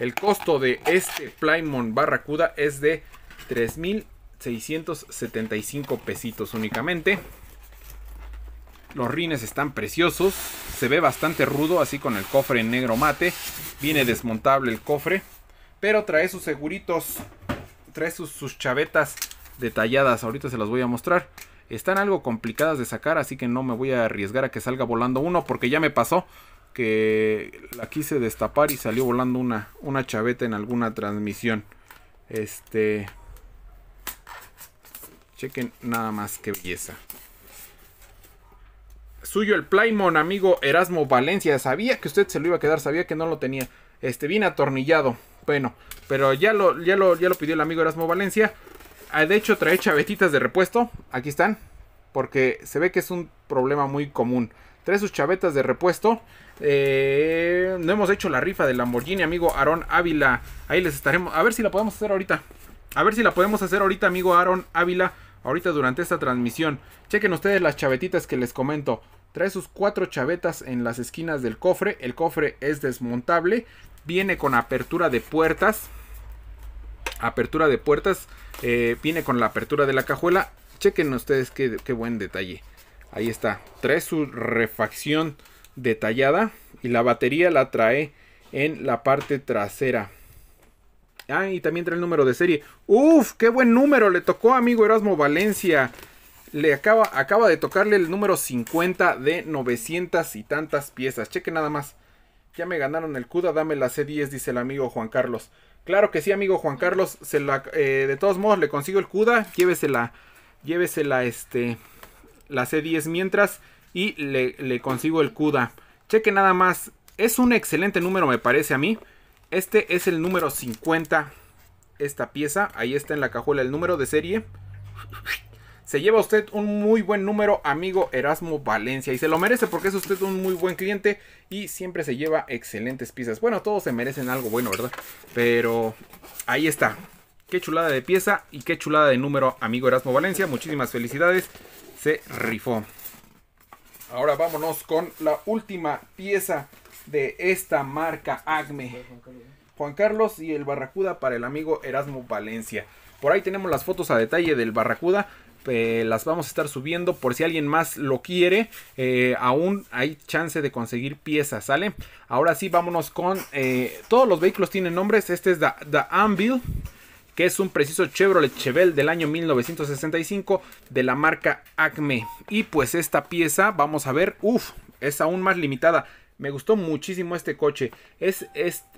Speaker 1: El costo de este Playmon Barracuda es de 3.675 pesitos únicamente. Los rines están preciosos. Se ve bastante rudo, así con el cofre en negro mate. Viene desmontable el cofre. Pero trae sus seguritos. Trae sus, chavetas detalladas. Ahorita se las voy a mostrar. Están algo complicadas de sacar, así que no me voy a arriesgar a que salga volando uno. Porque ya me pasó que la quise destapar y salió volando una, una chaveta en alguna transmisión. Este... Chequen nada más que belleza suyo el Playmon, amigo Erasmo Valencia. Sabía que usted se lo iba a quedar, sabía que no lo tenía. Este, bien atornillado. Bueno, pero ya lo, ya ya lo pidió el amigo Erasmo Valencia. Ah, de hecho, trae chavetitas de repuesto. Aquí están. Porque se ve que es un problema muy común. Trae sus chavetas de repuesto. Eh, no hemos hecho la rifa del Lamborghini, amigo Aaron Ávila. Ahí les estaremos. A ver si la podemos hacer ahorita. A ver si la podemos hacer ahorita, amigo Aaron Ávila ahorita durante esta transmisión. Chequen ustedes las chavetitas que les comento. Trae sus cuatro chavetas en las esquinas del cofre. El cofre es desmontable. Viene con apertura de puertas. Apertura de puertas. Eh, viene con la apertura de la cajuela. Chequen ustedes qué, qué buen detalle. Ahí está. Trae su refacción detallada. Y la batería la trae en la parte trasera. Ah, y también trae el número de serie. Uf, qué buen número le tocó amigo Erasmo Valencia. Le acaba, acaba de tocarle el número 50 de 900 y tantas piezas. Cheque nada más. Ya me ganaron el CUDA, dame la C10, dice el amigo Juan Carlos. Claro que sí, amigo Juan Carlos. Se la, eh, de todos modos, le consigo el CUDA. Llévesela, llévesela este, la C10 mientras. Y le, le consigo el CUDA. Cheque nada más. Es un excelente número, me parece a mí. Este es el número 50. Esta pieza, ahí está en la cajuela el número de serie. Se lleva usted un muy buen número, amigo Erasmo Valencia. Y se lo merece porque es usted un muy buen cliente y siempre se lleva excelentes piezas. Bueno, todos se merecen algo bueno, ¿verdad? Pero ahí está. Qué chulada de pieza y qué chulada de número, amigo Erasmo Valencia. Muchísimas felicidades. Se rifó. Ahora vámonos con la última pieza de esta marca Acme. Juan Carlos y el Barracuda para el amigo Erasmo Valencia. Por ahí tenemos las fotos a detalle del Barracuda. Eh, las vamos a estar subiendo por si alguien más lo quiere. Eh, aún hay chance de conseguir piezas, ¿sale? Ahora sí, vámonos con... Eh, todos los vehículos tienen nombres. Este es The, Anvil que es un preciso Chevrolet Chevelle del año 1965 de la marca Acme. Y pues esta pieza, vamos a ver, uf es aún más limitada. Me gustó muchísimo este coche. Es,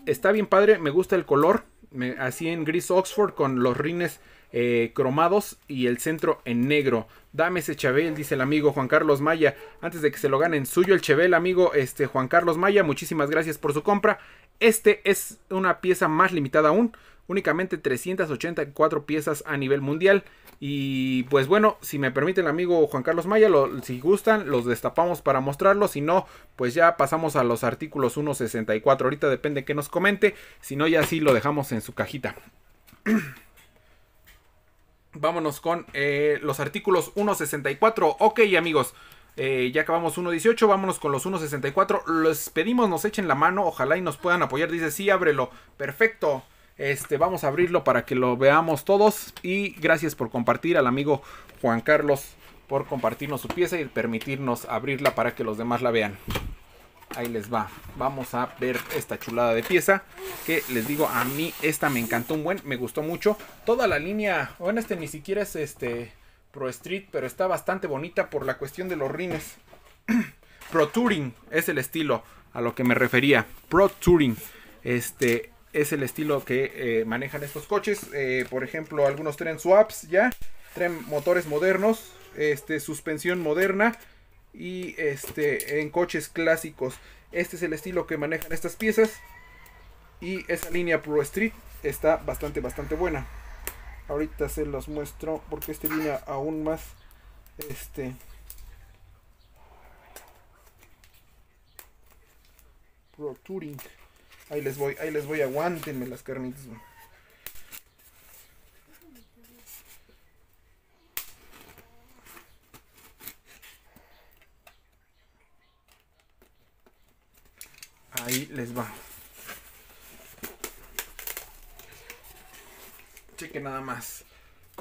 Speaker 1: está bien padre, me gusta el color. Me, así en gris Oxford con los rines eh, cromados y el centro en negro. Dame ese Chevel, dice el amigo Juan Carlos Maya. Antes de que se lo ganen suyo el Chevel, amigo este Juan Carlos Maya. Muchísimas gracias por su compra. Este es una pieza más limitada aún únicamente 384 piezas a nivel mundial. Y pues bueno, si me permite el amigo Juan Carlos Maya, si gustan, los destapamos para mostrarlos. Si no, pues ya pasamos a los artículos 1.64. Ahorita depende que nos comente. Si no, ya sí lo dejamos en su cajita. Eh, eh, vámonos con los artículos 1.64. Ok amigos, ya acabamos 1.18, vámonos con los 1.64. Les pedimos nos echen la mano, ojalá y nos puedan apoyar. Dice, sí, ábrelo. Perfecto. Este, vamos a abrirlo para que lo veamos todos. Y gracias por compartir al amigo Juan Carlos por compartirnos su pieza y permitirnos abrirla para que los demás la vean. Ahí les va. Vamos a ver esta chulada de pieza. Que les digo, a mí esta me encantó un buen, me gustó mucho. Toda la línea, bueno, este ni siquiera es este Pro Street, pero está bastante bonita por la cuestión de los rines. Pro Touring es el estilo a lo que me refería. Pro Touring. Este, es el estilo que eh, manejan estos coches. Eh, por ejemplo, algunos tren swaps ya, tren motores modernos, este, suspensión moderna y este, en coches clásicos. Este es el estilo que manejan estas piezas y esa línea Pro Street está bastante, bastante buena. Ahorita se los muestro porque este línea aún más, este... Pro Touring. Ahí les voy, ahí les voy, aguántenme las carnitas, Ahí les va. Cheque nada más.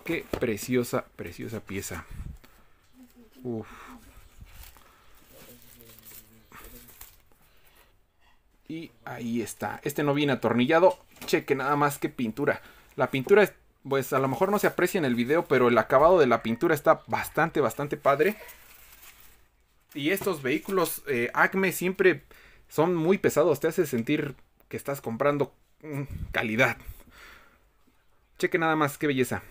Speaker 1: Qué preciosa, preciosa pieza. Uf. Y ahí está. Este no viene atornillado. Cheque nada más que pintura. La pintura, pues a lo mejor no se aprecia en el video, pero el acabado de la pintura está bastante, bastante padre. Y estos vehículos eh, Acme siempre son muy pesados. Te hace sentir que estás comprando mm, calidad. Cheque nada más, qué belleza.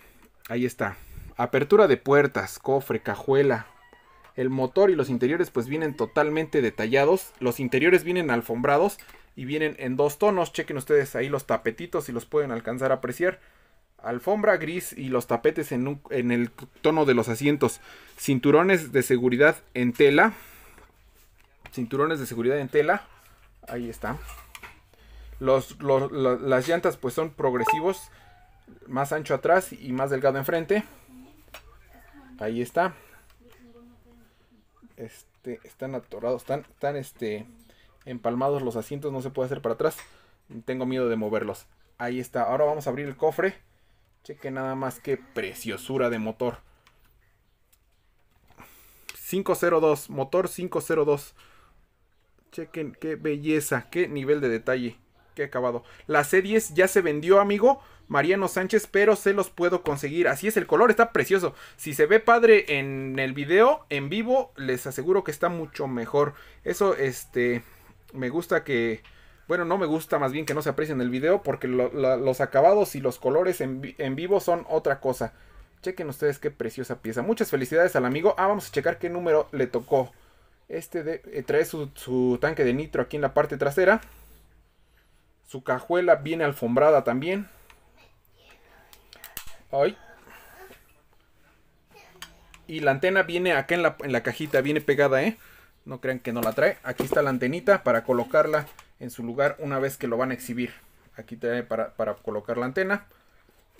Speaker 1: Ahí está. Apertura de puertas, cofre, cajuela, el motor y los interiores pues vienen totalmente detallados. Los interiores vienen alfombrados y vienen en dos tonos. Chequen ustedes ahí los tapetitos si los pueden alcanzar a apreciar. Alfombra gris y los tapetes en, el tono de los asientos. Cinturones de seguridad en tela. Cinturones de seguridad en tela. Ahí está. las llantas pues son progresivos. Más ancho atrás y más delgado enfrente. Ahí está este, están atorados, están, están este, empalmados los asientos, no se puede hacer para atrás. Tengo miedo de moverlos. Ahí está. Ahora vamos a abrir el cofre. Cheque nada más que preciosura de motor. 502, motor 502. Chequen qué belleza, qué nivel de detalle, qué acabado. La C10 ya se vendió, amigo. Mariano Sánchez, pero se los puedo conseguir. Así es, el color está precioso. Si se ve padre en el video, en vivo, les aseguro que está mucho mejor. Eso, este, me gusta que... Bueno, no me gusta más bien que no se aprecie en el video porque los acabados y los colores en, vivo son otra cosa. Chequen ustedes qué preciosa pieza. Muchas felicidades al amigo. Ah, vamos a checar qué número le tocó. Este de, eh, trae su, tanque de nitro aquí en la parte trasera. Su cajuela Viene alfombrada también. Y la antena viene acá en la, en la cajita, viene pegada, ¿eh? No crean que no la trae. Aquí está la antenita para colocarla en su lugar una vez que lo van a exhibir. Aquí trae para, para colocar la antena.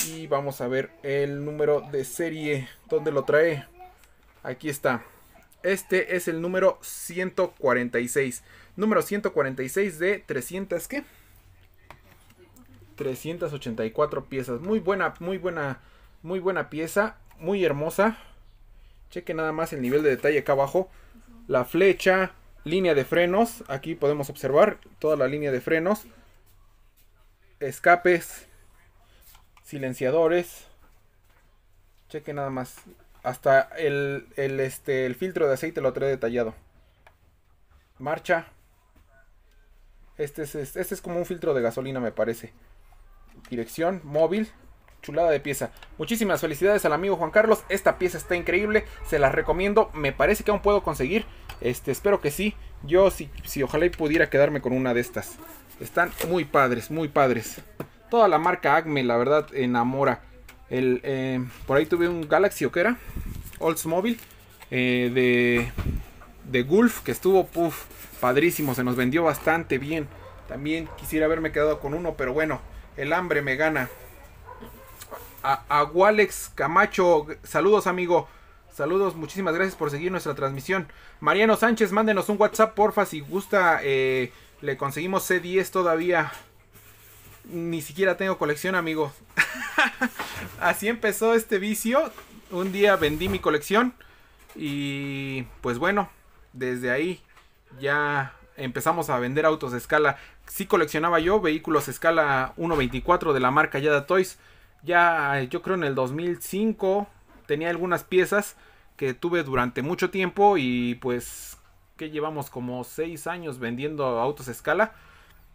Speaker 1: Y vamos a ver el número de serie. ¿Dónde lo trae? Aquí está. Este es el número 146. Número 146 de 300, ¿qué? 384 piezas. Muy buena, muy buena, muy buena pieza. Muy hermosa. Cheque nada más el nivel de detalle acá abajo. La flecha, línea de frenos. Aquí podemos observar toda la línea de frenos. Escapes, silenciadores. Cheque nada más. Hasta el, este, el filtro de aceite lo trae detallado. Marcha. Este este es como un filtro de gasolina, me parece dirección, móvil, chulada de pieza. Muchísimas felicidades al amigo Juan Carlos. Esta pieza está increíble. Se las recomiendo. Me parece que aún puedo conseguir. Este, espero que sí. Yo si, ojalá y pudiera quedarme con una de estas. Están muy padres, muy padres. Toda la marca Acme, la verdad, enamora. El, eh, por ahí tuve un Galaxy o qué era. Oldsmobile. Eh, de. De Gulf. Que estuvo. Puff. Padrísimo. Se nos vendió bastante bien. También quisiera haberme quedado con uno. Pero bueno el hambre me gana. A, Walex Camacho, saludos amigo. Saludos, muchísimas gracias por seguir nuestra transmisión. Mariano Sánchez, mándenos un WhatsApp, porfa, si gusta. Eh, le conseguimos C10 todavía. Ni siquiera tengo colección, amigo Así empezó este vicio. Un día vendí mi colección. Y pues bueno, desde ahí ya empezamos a vender autos de escala. Si coleccionaba yo vehículos escala 1.24 de la marca Yada Toys. Ya eh, yo creo en el 2005 tenía algunas piezas que tuve durante mucho tiempo y pues que llevamos como 6 años vendiendo autos escala.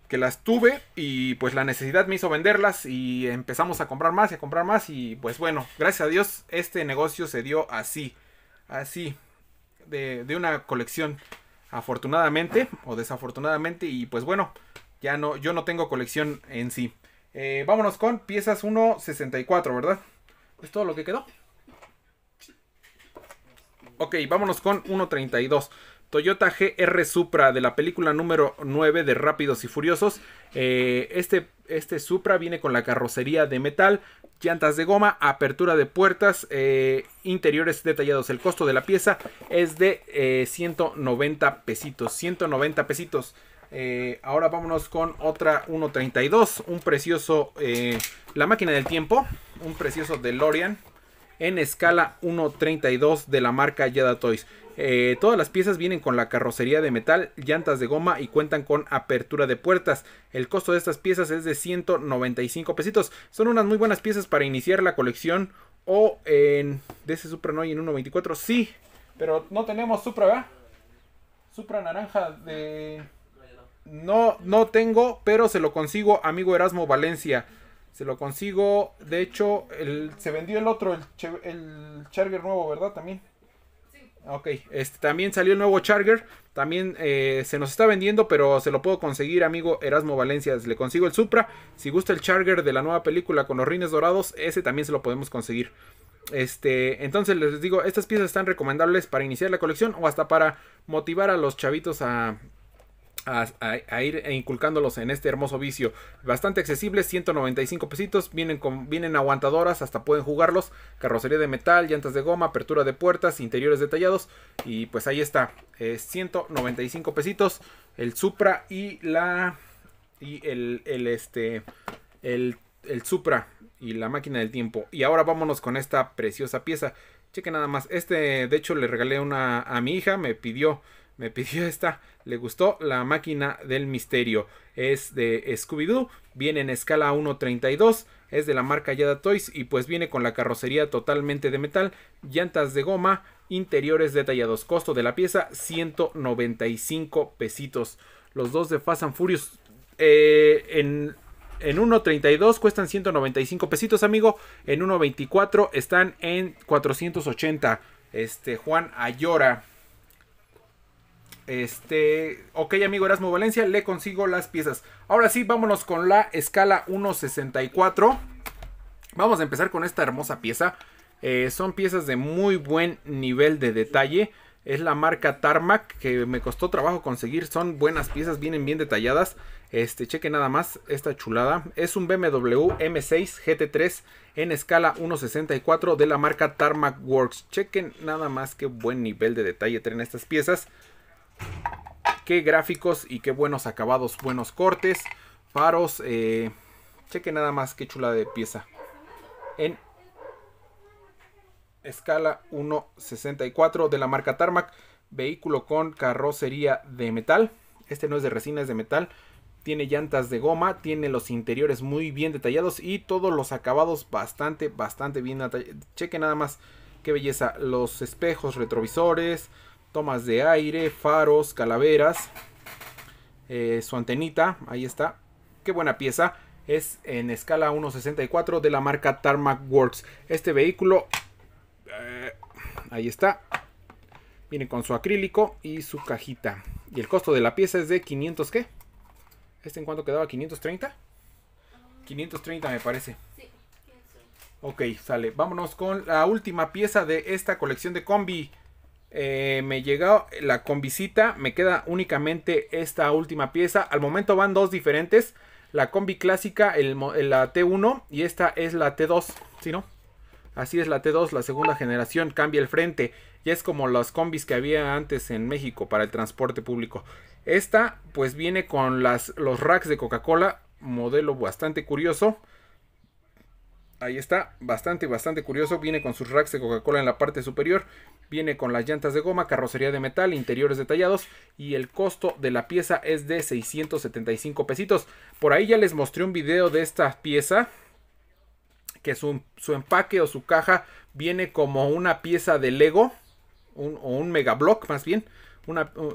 Speaker 1: Que las tuve y pues la necesidad me hizo venderlas y empezamos a comprar más y a comprar más y pues bueno, gracias a Dios este negocio se dio así, así, de, de una colección afortunadamente o desafortunadamente y pues bueno, yo no tengo colección en sí. Eh, vámonos con piezas 1.64, ¿verdad? Es todo lo que quedó. Ok, vámonos con 1.32. Toyota GR Supra de la película número 9 de Rápidos y Furiosos. Eh, este, este, Supra viene con la carrocería de metal, llantas de goma, apertura de puertas, eh, interiores detallados. El costo de la pieza es de 190 pesitos. 190 pesitos. Eh, ahora vámonos con otra 1.32. Un precioso eh, La máquina del tiempo. Un precioso DeLorean. En escala 1.32 de la marca Yada Toys. Eh, todas las piezas vienen con la carrocería de metal, llantas de goma y cuentan con apertura de puertas. El costo de estas piezas es de 195 pesitos. Son unas muy buenas piezas para iniciar la colección. O en ese Supra no hay en 1.24. Sí, pero no tenemos Supra, ¿verdad? Supra naranja de... No, no tengo, pero se lo consigo, amigo Erasmo Valencia. Se lo consigo. De hecho, se vendió el otro, el, Charger nuevo, ¿verdad? También. Sí. Ok, este, también salió el nuevo Charger. También eh, se nos está vendiendo, pero se lo puedo conseguir, amigo Erasmo Valencia. Le consigo el Supra. Si gusta el Charger de la nueva película con los rines dorados, ese también se lo podemos conseguir. Este, entonces les digo, estas piezas están recomendables para iniciar la colección o hasta para motivar a los chavitos a, a, ir inculcándolos en este hermoso vicio. Bastante accesibles, 195 pesitos, vienen, con, vienen aguantadoras, hasta pueden jugarlos. Carrocería de metal, llantas de goma, apertura de puertas, interiores detallados. Y pues ahí está, 195 pesitos, el Supra y la... Y el, este... El, el Supra y la máquina del tiempo. Y ahora vámonos con esta preciosa pieza. Cheque nada más, este de hecho le regalé una a mi hija, me pidió me pidió esta, le gustó La máquina del misterio. Es de Scooby-Doo, viene en escala 1.32, es de la marca Yada Toys y pues viene con la carrocería totalmente de metal, llantas de goma, interiores detallados. Costo de la pieza 195 pesitos. Los dos de Fast and Furious eh, en en 1.32 cuestan 195 pesitos, amigo. En 1.24 están en 480. Este Juan Ayora. Este, ok amigo Erasmo Valencia, le consigo las piezas. Ahora sí, vámonos con la escala 1.64. Vamos a empezar con esta hermosa pieza. Eh, son piezas de muy buen nivel de detalle. Es la marca Tarmac que me costó trabajo conseguir. Son buenas piezas, vienen bien detalladas. Este, cheque nada más esta chulada. Es un BMW M6 GT3 en escala 1.64 de la marca Tarmac Works. Chequen nada más qué buen nivel de detalle traen estas piezas. Qué gráficos y qué buenos acabados, buenos cortes, paros eh, cheque nada más qué chula de pieza. En escala 1.64 de la marca Tarmac. Vehículo con carrocería de metal. Este no es de resina, es de metal. Tiene llantas de goma, tiene los interiores muy bien detallados y todos los acabados bastante, bastante bien detallados. Cheque nada más qué belleza. Los espejos retrovisores, tomas de aire, faros, calaveras, eh, su antenita, ahí está. Qué buena pieza. Es en escala 1.64 de la marca Tarmac Works. Este vehículo, eh, ahí está. Viene con su acrílico y su cajita. Y el costo de la pieza es de 500, ¿qué? ¿Este en cuánto quedaba? ¿530? 530 me parece. Sí. Ok, sale. Vámonos con la última pieza de esta colección de combi. Eh, me llega la visita, me queda únicamente esta última pieza. Al momento van dos diferentes. La combi clásica, el, la T1 y esta es la T2, ¿sí no? Así es la T2, la segunda generación, cambia el frente. Y es como las combis que había antes en México para el transporte público. Esta pues viene con las, los racks de Coca-Cola, modelo bastante curioso. Ahí está, bastante, bastante curioso. Viene con sus racks de Coca-Cola en la parte superior. Viene con las llantas de goma, carrocería de metal, interiores detallados. Y el costo de la pieza es de 675 pesitos. Por ahí ya les mostré un video de esta pieza. Que su, su empaque o su caja viene como una pieza de Lego. Un, o un megablock más bien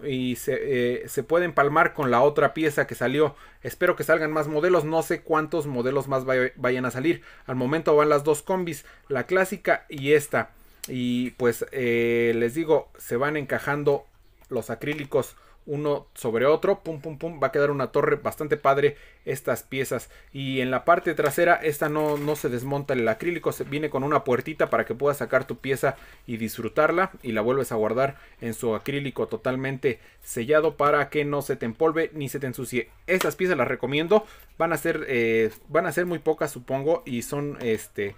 Speaker 1: y eh, se, puede empalmar con la otra pieza que salió. Espero que salgan más modelos, no sé cuántos modelos más vayan a salir. Al momento van las dos combis, la clásica y esta. Y pues eh, les digo, se van encajando los acrílicos uno sobre otro, pum, pum, pum, va a quedar una torre bastante padre estas piezas. Y en la parte trasera, esta no, no se desmonta el acrílico, se viene con una puertita para que puedas sacar tu pieza y disfrutarla. Y la vuelves a guardar en su acrílico totalmente sellado para que no se te empolve ni se te ensucie. Estas piezas las recomiendo, van a ser, eh, van a ser muy pocas supongo y son este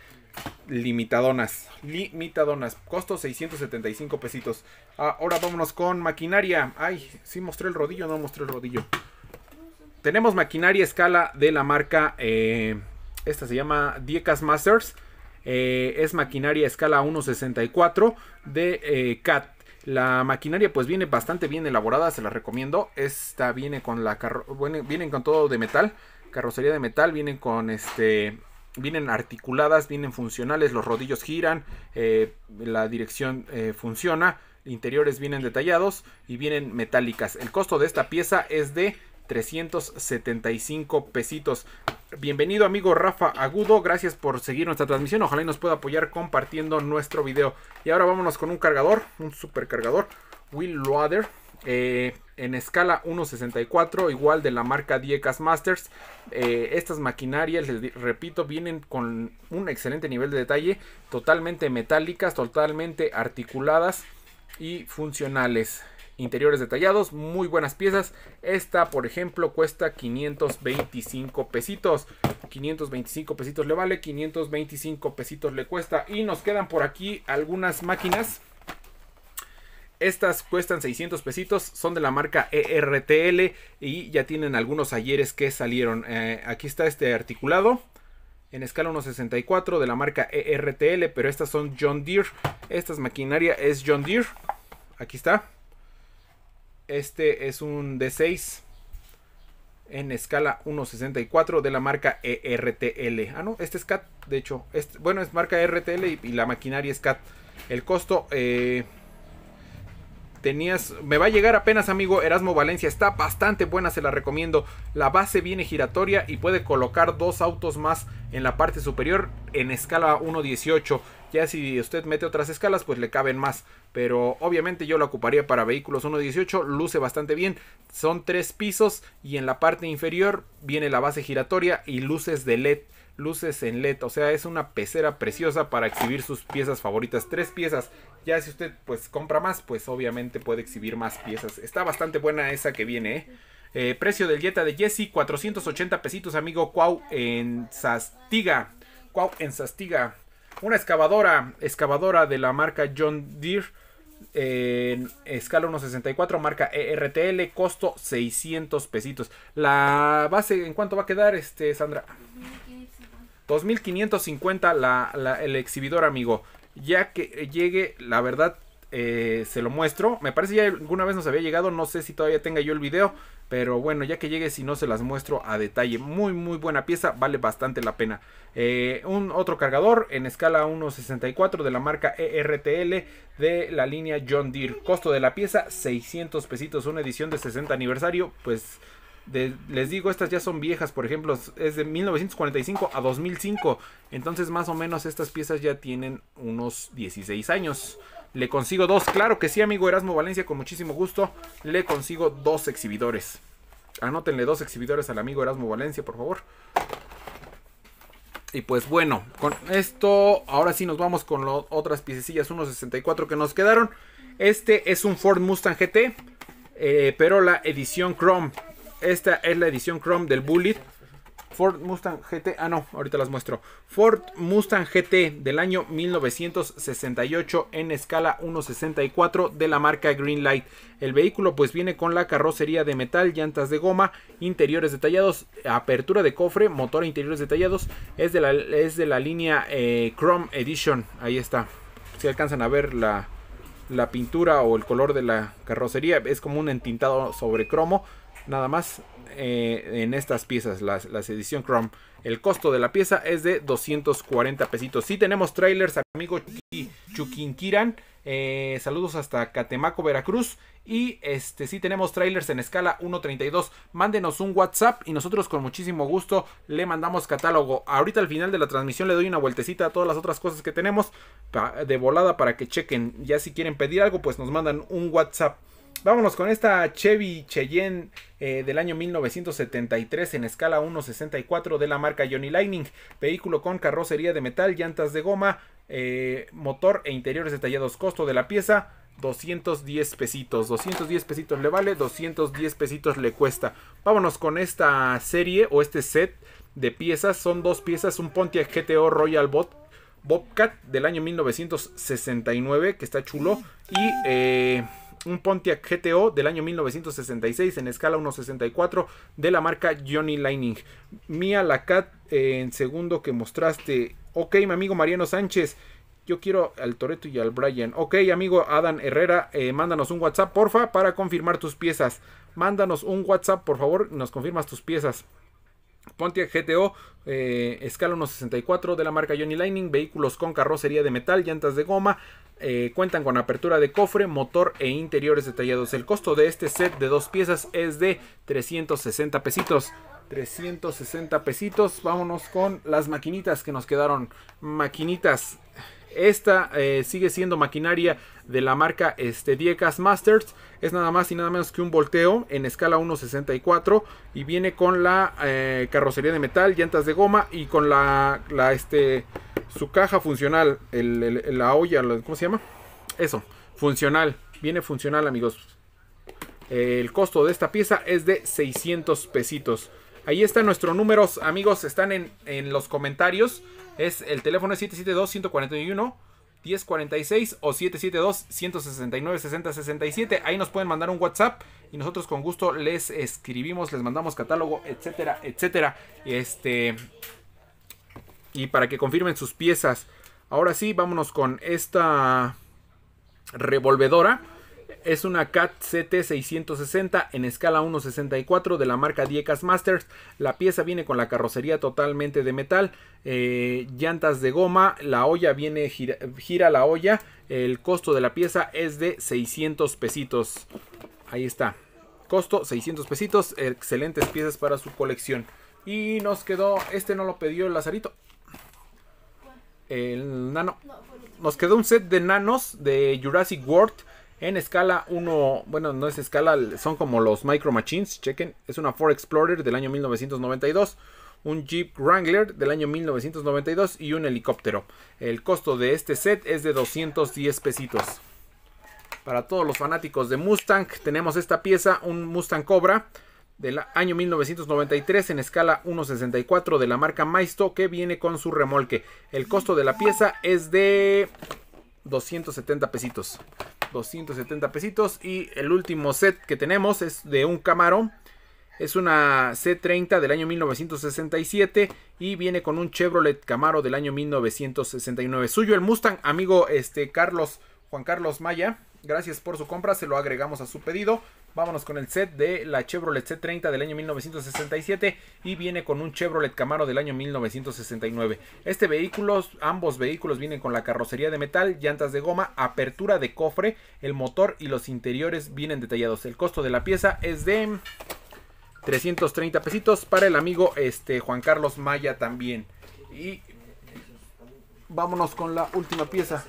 Speaker 1: limitadonas. Limitadonas. Costo 675 pesitos. Ahora vámonos con maquinaria. Ay, sí mostré el rodillo, no mostré el rodillo. Tenemos maquinaria escala de la marca. Eh, esta se llama Diecas Masters. Eh, es maquinaria escala 1.64 de eh, CAT. La maquinaria pues viene bastante bien elaborada, se la recomiendo. Esta viene con la carro vienen con todo de metal, carrocería de metal, vienen con este vienen articuladas, vienen funcionales, los rodillos giran, eh, la dirección eh, funciona, interiores vienen detallados y vienen metálicas. El costo de esta pieza es de 375 pesitos. Bienvenido amigo Rafa Agudo, gracias por seguir nuestra transmisión, ojalá y nos pueda apoyar compartiendo nuestro video. Y ahora vámonos con un cargador, un super cargador Will Loader. Eh, en escala 1.64, igual de la marca Diecas Masters. Eh, estas maquinarias, les repito, vienen con un excelente nivel de detalle, totalmente metálicas, totalmente articuladas y funcionales. Interiores detallados, muy buenas piezas. Esta, por ejemplo, cuesta 525 pesitos. 525 pesitos le vale, 525 pesitos le cuesta. Y nos quedan por aquí algunas máquinas estas cuestan 600 pesitos, son de la marca ERTL y ya tienen algunos ayeres que salieron. Eh, aquí está este articulado en escala 1.64 de la marca ERTL, pero estas son John Deere. Esta maquinaria, es John Deere. Aquí está. Este es un D6 en escala 1.64 de la marca ERTL. Ah, no, este es CAT, de hecho. Este, bueno, es marca ERTL y, la maquinaria es CAT. El costo... Eh, Tenías, me va a llegar apenas, amigo. Erasmo Valencia está bastante buena, se la recomiendo. La base viene giratoria y puede colocar dos autos más en la parte superior en escala 1.18. Ya si usted mete otras escalas, pues le caben más. Pero obviamente yo la ocuparía para vehículos 1.18. Luce bastante bien. Son tres pisos y en la parte inferior viene la base giratoria y luces de LED luces en LED, o sea, es una pecera preciosa para exhibir sus piezas favoritas, tres piezas. Ya si usted pues compra más, pues obviamente puede exhibir más piezas. Está bastante buena esa que viene, ¿eh? eh precio del Jetta de Jesse, 480 pesitos, amigo. Cuau en Sastiga. Cuau en Sastiga. Una excavadora, excavadora de la marca John Deere. En escala 1.64, marca ERTL, costo 600 pesitos. La base, ¿en cuánto va a quedar, este Sandra? 2550 el exhibidor, amigo. Ya que llegue, la verdad, eh, se lo muestro. Me parece ya alguna vez nos había llegado, no sé si todavía tenga yo el video. Pero bueno, ya que llegue, si no se las muestro a detalle. Muy, muy buena pieza, vale bastante la pena. Eh, un otro cargador en escala 1.64 de la marca ERTL de la línea John Deere. Costo de la pieza, 600 pesitos. Una edición de 60 aniversario, pues les digo, estas ya son viejas, por ejemplo, es de 1945 a 2005. Entonces, más o menos, estas piezas ya tienen unos 16 años. Le consigo dos, claro que sí, amigo Erasmo Valencia, con muchísimo gusto. Le consigo dos exhibidores. Anótenle dos exhibidores al amigo Erasmo Valencia, por favor. Y pues bueno, con esto ahora sí nos vamos con las otras piececillas 64 que nos quedaron. Este es un Ford Mustang GT, eh, pero la edición Chrome esta es la edición Chrome del Bullet. Ford Mustang GT, ah no, ahorita las muestro. Ford Mustang GT del año 1968 en escala 1.64 de la marca Greenlight. El vehículo pues viene con la carrocería de metal, llantas de goma, interiores detallados, apertura de cofre, motor e interiores detallados. Es de la, es de la línea eh, Chrome Edition, ahí está. Si alcanzan a ver la, la pintura o el color de la carrocería, es como un entintado sobre cromo nada más eh, en estas piezas, las, edición Chrome. El costo de la pieza es de 240 pesitos. si tenemos trailers, amigo Chuquinquiran. Eh, saludos hasta Catemaco, Veracruz. Y este sí tenemos trailers en escala 1.32. Mándenos un WhatsApp y nosotros con muchísimo gusto le mandamos catálogo. Ahorita al final de la transmisión le doy una vueltecita a todas las otras cosas que tenemos de volada para que chequen. Ya si quieren pedir algo, pues nos mandan un WhatsApp. Vámonos con esta Chevy Cheyenne eh, del año 1973 en escala 1.64 de la marca Johnny Lightning. Vehículo con carrocería de metal, llantas de goma, eh, motor e interiores detallados. Costo de la pieza 210 pesitos. 210 pesitos le vale, 210 pesitos le cuesta. Vámonos con esta serie o este set de piezas. Son dos piezas, un Pontiac GTO Royal Bot. Bobcat del año 1969, que está chulo. Y eh, un Pontiac GTO del año 1966 en escala 1.64 de la marca Johnny Lining. Mía la cat en segundo que mostraste. Ok, mi amigo Mariano Sánchez. Yo quiero al Toreto y al Brian. Ok, amigo Adam Herrera, eh, mándanos un WhatsApp, porfa, para confirmar tus piezas. Mándanos un WhatsApp, por favor, nos confirmas tus piezas. Pontiac GTO, escala 1.64 de la marca Johnny Lightning, vehículos con carrocería de metal, llantas de goma, eh, cuentan con apertura de cofre, motor e interiores detallados. El costo de este set de dos piezas es de 360 pesitos. 360 pesitos. Vámonos con las maquinitas que nos quedaron. Maquinitas. Esta eh, sigue siendo maquinaria de la marca este, Masters. Es nada más y nada menos que un volteo en escala 1.64 y viene con la eh, carrocería de metal, llantas de goma y con la, este, su caja funcional, la olla, ¿cómo se llama? Eso, funcional. Viene funcional, amigos. El costo de esta pieza es de 600 pesitos. Ahí están nuestros números, amigos. Están en, en los comentarios. Es, el teléfono es 772-141-1046 o 772-169-6067. Ahí nos pueden mandar un WhatsApp y nosotros con gusto les escribimos, les mandamos catálogo, etcétera, etcétera. Este, y para que confirmen sus piezas. Ahora sí, vámonos con esta revolvedora es una CAT CT660 en escala 1.64 de la marca Diecas Masters. La pieza viene con la carrocería totalmente de metal, eh, llantas de goma, la olla viene, gira, la olla. El costo de la pieza es de 600 pesitos. Ahí está. Costo 600 pesitos. Excelentes piezas para su colección. Y nos quedó, este no lo pidió el Lazarito. El nano. Nos quedó un set de nanos de Jurassic World en escala 1, bueno, no es escala, son como los Micro Machines, chequen, es una Ford Explorer del año 1992, un Jeep Wrangler del año 1992 y un helicóptero. El costo de este set es de 210 pesitos. Para todos los fanáticos de Mustang, tenemos esta pieza, un Mustang Cobra del año 1993 en escala 1.64 de la marca Maisto que viene con su remolque. El costo de la pieza es de 270 pesitos. 270 pesitos. Y el último set que tenemos es de un Camaro. Es una C30 del año 1967 y viene con un Chevrolet Camaro del año 1969. Suyo el Mustang, amigo este Carlos Juan Carlos Maya. Gracias por su compra, se lo agregamos a su pedido. Vámonos con el set de la Chevrolet C30 del año 1967 y viene con un Chevrolet Camaro del año 1969. Este vehículo, ambos vehículos vienen con la carrocería de metal, llantas de goma, apertura de cofre, el motor y los interiores vienen detallados. El costo de la pieza es de 330 pesitos para el amigo este, Juan Carlos Maya también. Y vámonos con la última pieza.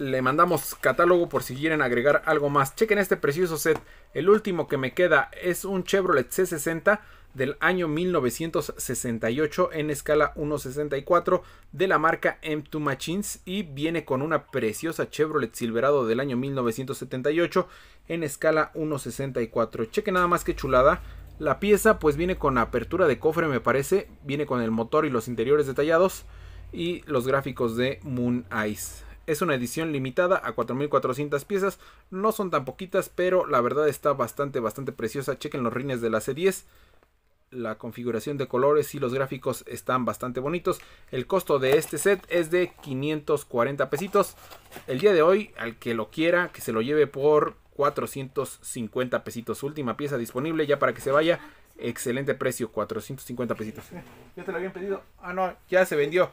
Speaker 1: le mandamos catálogo por si quieren agregar algo más. Chequen este precioso set. El último que me queda es un Chevrolet C60 del año 1968 en escala 1.64 de la marca M2 Machines y viene con una preciosa Chevrolet Silverado del año 1978 en escala 1.64. Chequen nada más que chulada. La pieza pues viene con apertura de cofre me parece, viene con el motor y los interiores detallados y los gráficos de Moon Eyes es una edición limitada a 4.400 piezas, no son tan poquitas, pero la verdad está bastante, bastante preciosa. Chequen los rines de la C10. La configuración de colores y los gráficos están bastante bonitos. El costo de este set es de 540 pesitos. El día de hoy, al que lo quiera, que se lo lleve por 450 pesitos. Última pieza disponible ya para que se vaya. Excelente precio, 450 pesitos. Ya te lo habían pedido. Ah, no, ya se vendió.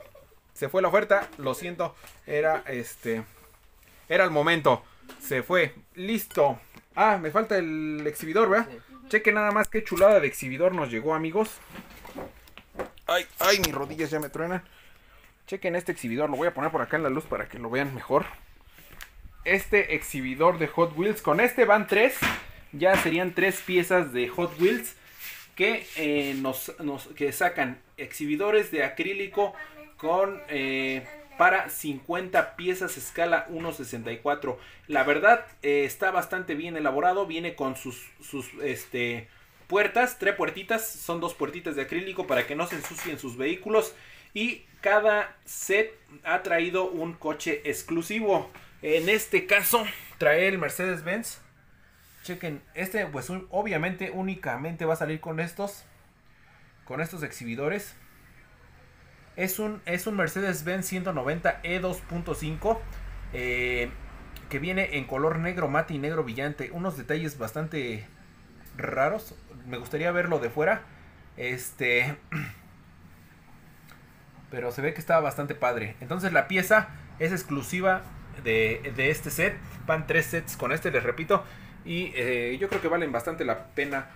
Speaker 1: Se fue la oferta, lo siento, era este era el momento. Se fue, listo. Ah, me falta el exhibidor, ¿verdad? Cheque nada más qué chulada de exhibidor nos llegó, amigos. Ay, ay, mis rodillas ya me truenan. Chequen este exhibidor, lo voy a poner por acá en la luz para que lo vean mejor. Este exhibidor de Hot Wheels, con este van tres, ya serían tres piezas de Hot Wheels que, eh, nos, nos, que sacan exhibidores de acrílico con eh, para 50 piezas escala 1.64. La verdad eh, está bastante bien elaborado, viene con sus, sus este, puertas, tres puertitas, son dos puertitas de acrílico para que no se ensucien sus vehículos y cada set ha traído un coche exclusivo. En este caso trae el Mercedes-Benz. Chequen, este pues obviamente únicamente va a salir con estos con estos exhibidores. Es un, es un Mercedes-Benz 190E 2.5 eh, que viene en color negro mate y negro brillante. Unos detalles bastante raros. Me gustaría verlo de fuera. Este. Pero se ve que está bastante padre. Entonces la pieza es exclusiva de, este set. Van tres sets con este, les repito. Y eh, yo creo que valen bastante la pena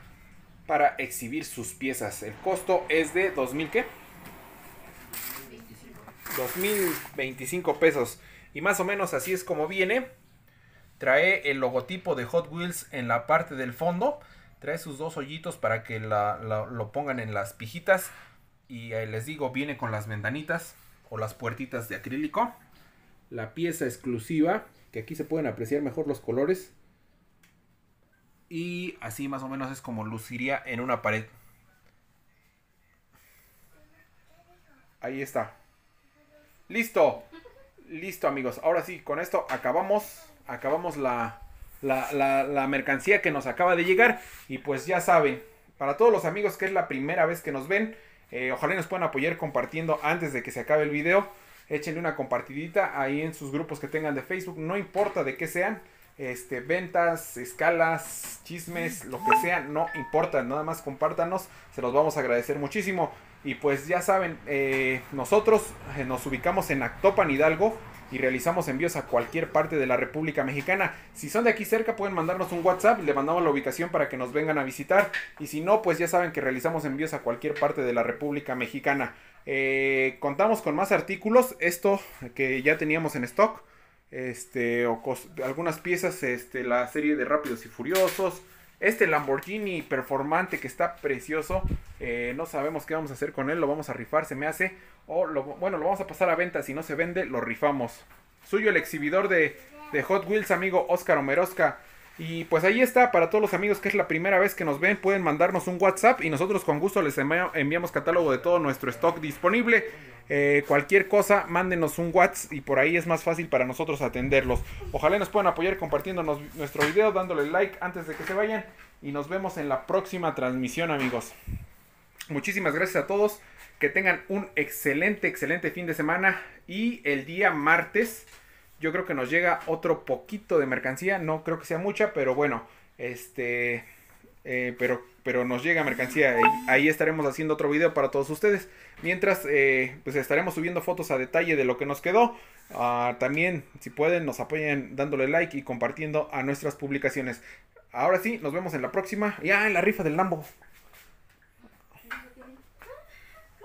Speaker 1: para exhibir sus piezas. El costo es de 2000 que. 2.025 pesos. Y más o menos así es como viene. Trae el logotipo de Hot Wheels en la parte del fondo. Trae sus dos hoyitos para que lo pongan en las pijitas. Y les digo, viene con las ventanitas o las puertitas de acrílico. La pieza exclusiva, que aquí se pueden apreciar mejor los colores. Y así más o menos es como luciría en una pared. Ahí está. Listo. Listo, amigos. Ahora sí, con esto acabamos. Acabamos la, la, la, mercancía que nos acaba de llegar. Y pues ya saben, para todos los amigos que es la primera vez que nos ven, eh, ojalá nos puedan apoyar compartiendo antes de que se acabe el video. Échenle una compartidita ahí en sus grupos que tengan de Facebook. No importa de qué sean. Este, ventas, escalas, chismes, lo que sea, no importa, nada más compártanos, se los vamos a agradecer muchísimo. Y pues ya saben, eh, nosotros eh, nos ubicamos en Actopan Hidalgo y realizamos envíos a cualquier parte de la República Mexicana. Si son de aquí cerca pueden mandarnos un WhatsApp, le mandamos la ubicación para que nos vengan a visitar. Y si no, pues ya saben que realizamos envíos a cualquier parte de la República Mexicana. Eh, contamos con más artículos, esto que ya teníamos en stock, este, o algunas piezas, este, la serie de Rápidos y Furiosos este Lamborghini performante que está precioso, eh, no sabemos qué vamos a hacer con él, lo vamos a rifar, se me hace. O bueno, lo vamos a pasar a venta, si no se vende, lo rifamos. Suyo el exhibidor de, de Hot Wheels, amigo Oscar Omerosca. Y pues ahí está, para todos los amigos que es la primera vez que nos ven, pueden mandarnos un WhatsApp y nosotros con gusto les enviamos catálogo de todo nuestro stock disponible. Eh, cualquier cosa, mándenos un WhatsApp y por ahí es más fácil para nosotros atenderlos. Ojalá nos puedan apoyar compartiéndonos nuestro video, dándole like antes de que se vayan y nos vemos en la próxima transmisión amigos. Muchísimas gracias a todos, que tengan un excelente, excelente fin de semana y el día martes yo creo que nos llega otro poquito de mercancía. No creo que sea mucha, pero bueno. Este. Eh, pero, pero nos llega mercancía. Ahí estaremos haciendo otro video para todos ustedes. Mientras, eh, pues estaremos subiendo fotos a detalle de lo que nos quedó. Ah, también, si pueden, nos apoyen dándole like y compartiendo a nuestras publicaciones. Ahora sí, nos vemos en la próxima. Ya, en la rifa del Lambo.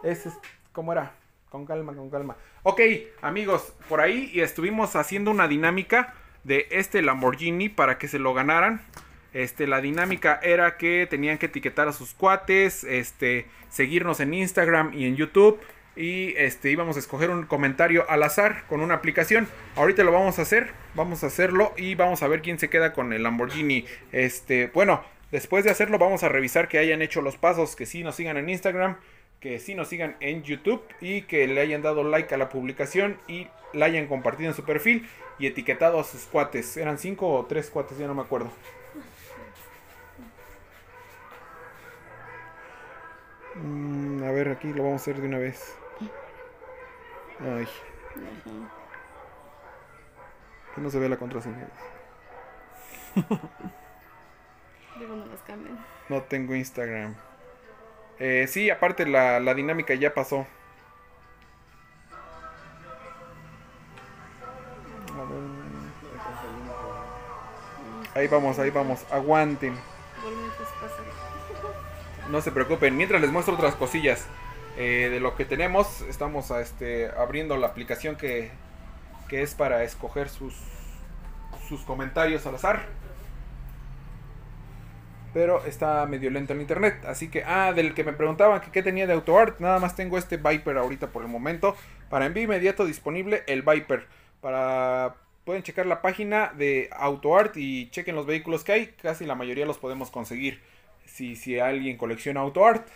Speaker 1: Ese es, ¿cómo era? Con calma, con calma. Ok, amigos, por ahí estuvimos haciendo una dinámica de este Lamborghini para que se lo ganaran. Este, la dinámica era que tenían que etiquetar a sus cuates, este, seguirnos en Instagram y en YouTube. Y este, íbamos a escoger un comentario al azar con una aplicación. Ahorita lo vamos a hacer, vamos a hacerlo y vamos a ver quién se queda con el Lamborghini. Este, bueno, después de hacerlo vamos a revisar que hayan hecho los pasos, que sí nos sigan en Instagram, que sí nos sigan en YouTube y que le hayan dado like a la publicación y la hayan compartido en su perfil y etiquetado a sus cuates. Eran cinco o tres cuates, ya no me acuerdo. Mm, a ver, aquí lo vamos a hacer de una vez. Ay. Que no se ve la contraseña. No tengo Instagram. Eh, sí, aparte la, dinámica ya pasó. Ahí vamos, ahí vamos. Aguanten. No se preocupen. Mientras les muestro otras cosillas eh, de lo que tenemos, estamos este, abriendo la aplicación que, que es para escoger sus, sus comentarios al azar pero está medio lento en internet. Así que, ah, del que me preguntaban que qué tenía de AutoArt, nada más tengo este Viper ahorita por el momento. Para envío inmediato disponible el Viper. Para pueden checar la página de AutoArt y chequen los vehículos que hay, casi la mayoría los podemos conseguir si si alguien colecciona AutoArt.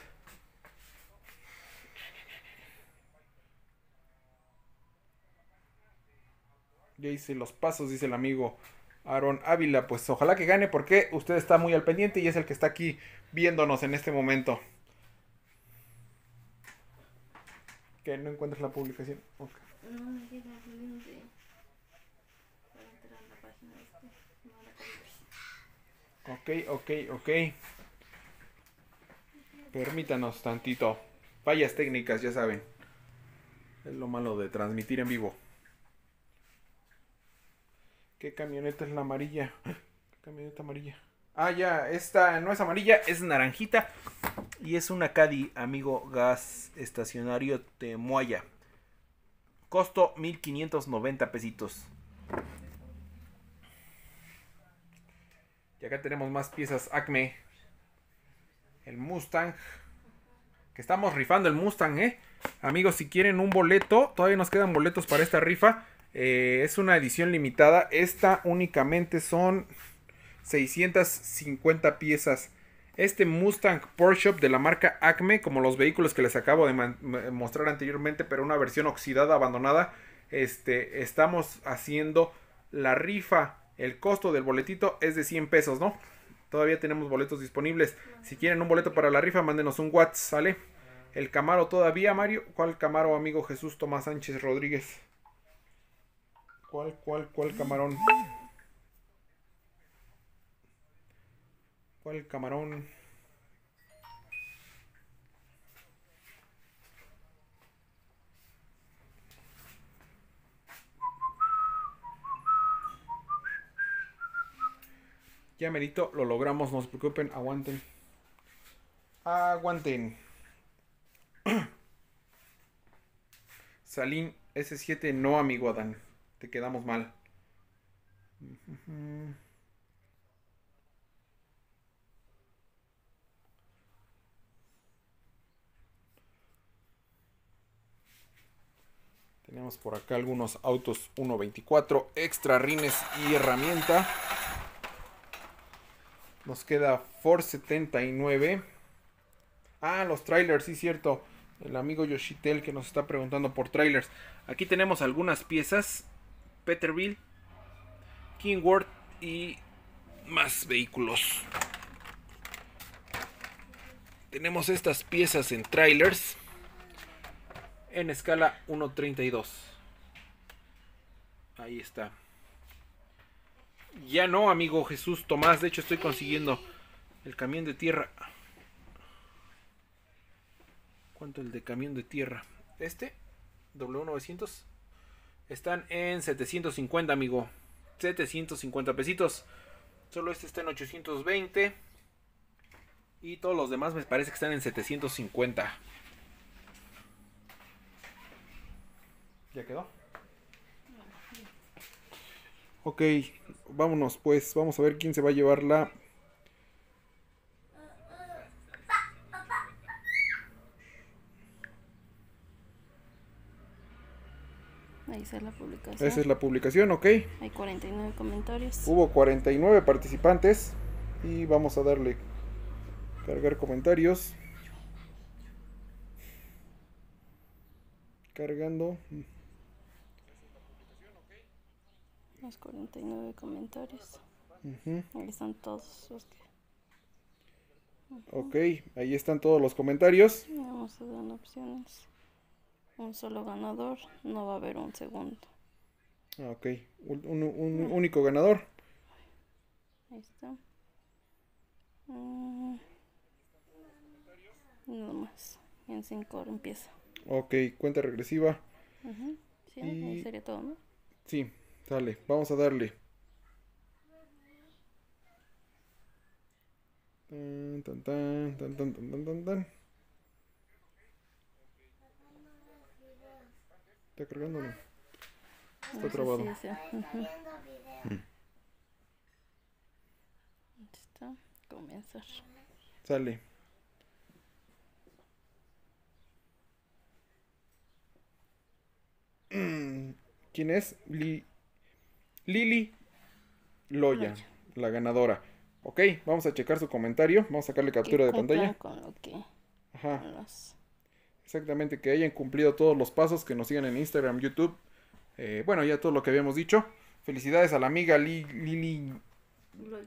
Speaker 1: Ya hice los pasos, dice el amigo. Aaron Ávila, pues ojalá que gane porque usted está muy al pendiente y es el que está aquí viéndonos en este momento. Que no encuentras la publicación. Okay. ok, ok, ok. Permítanos tantito. Fallas técnicas, ya saben. Es lo malo de transmitir en vivo. ¿Qué camioneta es la amarilla? ¿Qué camioneta amarilla? Ah, ya, esta no es amarilla, es naranjita. Y es una Caddy, amigo gas estacionario Temuaya. Costo 1590 pesitos. Y acá tenemos más piezas Acme. El Mustang. Que estamos rifando el Mustang, ¿eh? Amigos, si quieren un boleto, todavía nos quedan boletos para esta rifa. Eh, es una edición limitada. Esta únicamente son 650 piezas. Este Mustang Porsche Shop de la marca Acme, como los vehículos que les acabo de mostrar anteriormente, pero una versión oxidada, abandonada, este, estamos haciendo la rifa. El costo del boletito es de 100 pesos, ¿no? Todavía tenemos boletos disponibles. Si quieren un boleto para la rifa, mándenos un WhatsApp, ¿sale? El Camaro todavía, Mario. ¿Cuál Camaro, amigo Jesús Tomás Sánchez Rodríguez? ¿Cuál, cuál, cuál camarón? ¿Cuál camarón? Ya merito, lo logramos, no se preocupen, aguanten. Aguanten. Salín S7 no, amigo Adán te quedamos mal. Tenemos por acá algunos autos 1.24, extra rines y herramienta. Nos queda Ford 79. Ah, los trailers, sí, cierto. El amigo Yoshitel que nos está preguntando por trailers. Aquí tenemos algunas piezas King Kingworth y más vehículos. Tenemos estas piezas en trailers en escala 1.32. Ahí está. Ya no, amigo Jesús Tomás. De hecho, estoy consiguiendo el camión de tierra. ¿Cuánto el de camión de tierra? Este, W900. Están en 750, amigo. 750 pesitos. Solo este está en 820. Y todos los demás me parece que están en 750. ¿Ya quedó? Ok, vámonos pues. Vamos a ver quién se va a llevar la Ahí está la publicación. Esa es la publicación, ok. Hay 49 comentarios. Hubo 49 participantes y vamos a darle cargar comentarios. Cargando. Los 49 comentarios. Ahí están todos los Ok, ahí están todos los comentarios. Vamos a dar opciones un solo ganador, no va a haber un segundo. Ah, ok, un, único ganador. Ahí está. Mm. nada más. En 5 empieza. Ok, cuenta regresiva. Sí, sería todo, ¿no? Sí, dale, vamos a darle. Tan, tan, tan, tan, tan, tan, tan, tan. ¿Está cargando no? Está trabado. Sí, mm. Comenzar. Sale. Mm, ¿Quién es? Lili Loya, la ganadora. Ok, vamos a checar su comentario. Vamos a sacarle captura de pantalla. Ajá. Exactamente, que hayan cumplido todos los pasos, que nos sigan en Instagram, YouTube. Eh, bueno, ya todo lo que habíamos dicho. Felicidades a la amiga Lili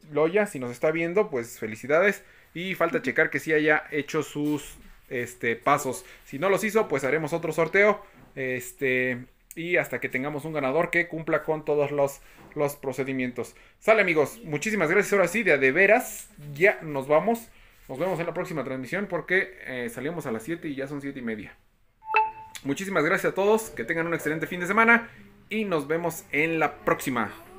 Speaker 1: Loya, si nos está viendo, pues felicidades. Y falta checar que sí haya hecho sus este, pasos. Si no los hizo, pues haremos otro sorteo. Este, y hasta que tengamos un ganador que cumpla con todos los, los procedimientos. Sale amigos, muchísimas gracias. Ahora sí, de, de veras, ya nos vamos. Nos vemos en la próxima transmisión porque eh, salimos a las 7 y ya son 7 y media. Muchísimas gracias a todos, que tengan un excelente fin de semana y nos vemos en la próxima.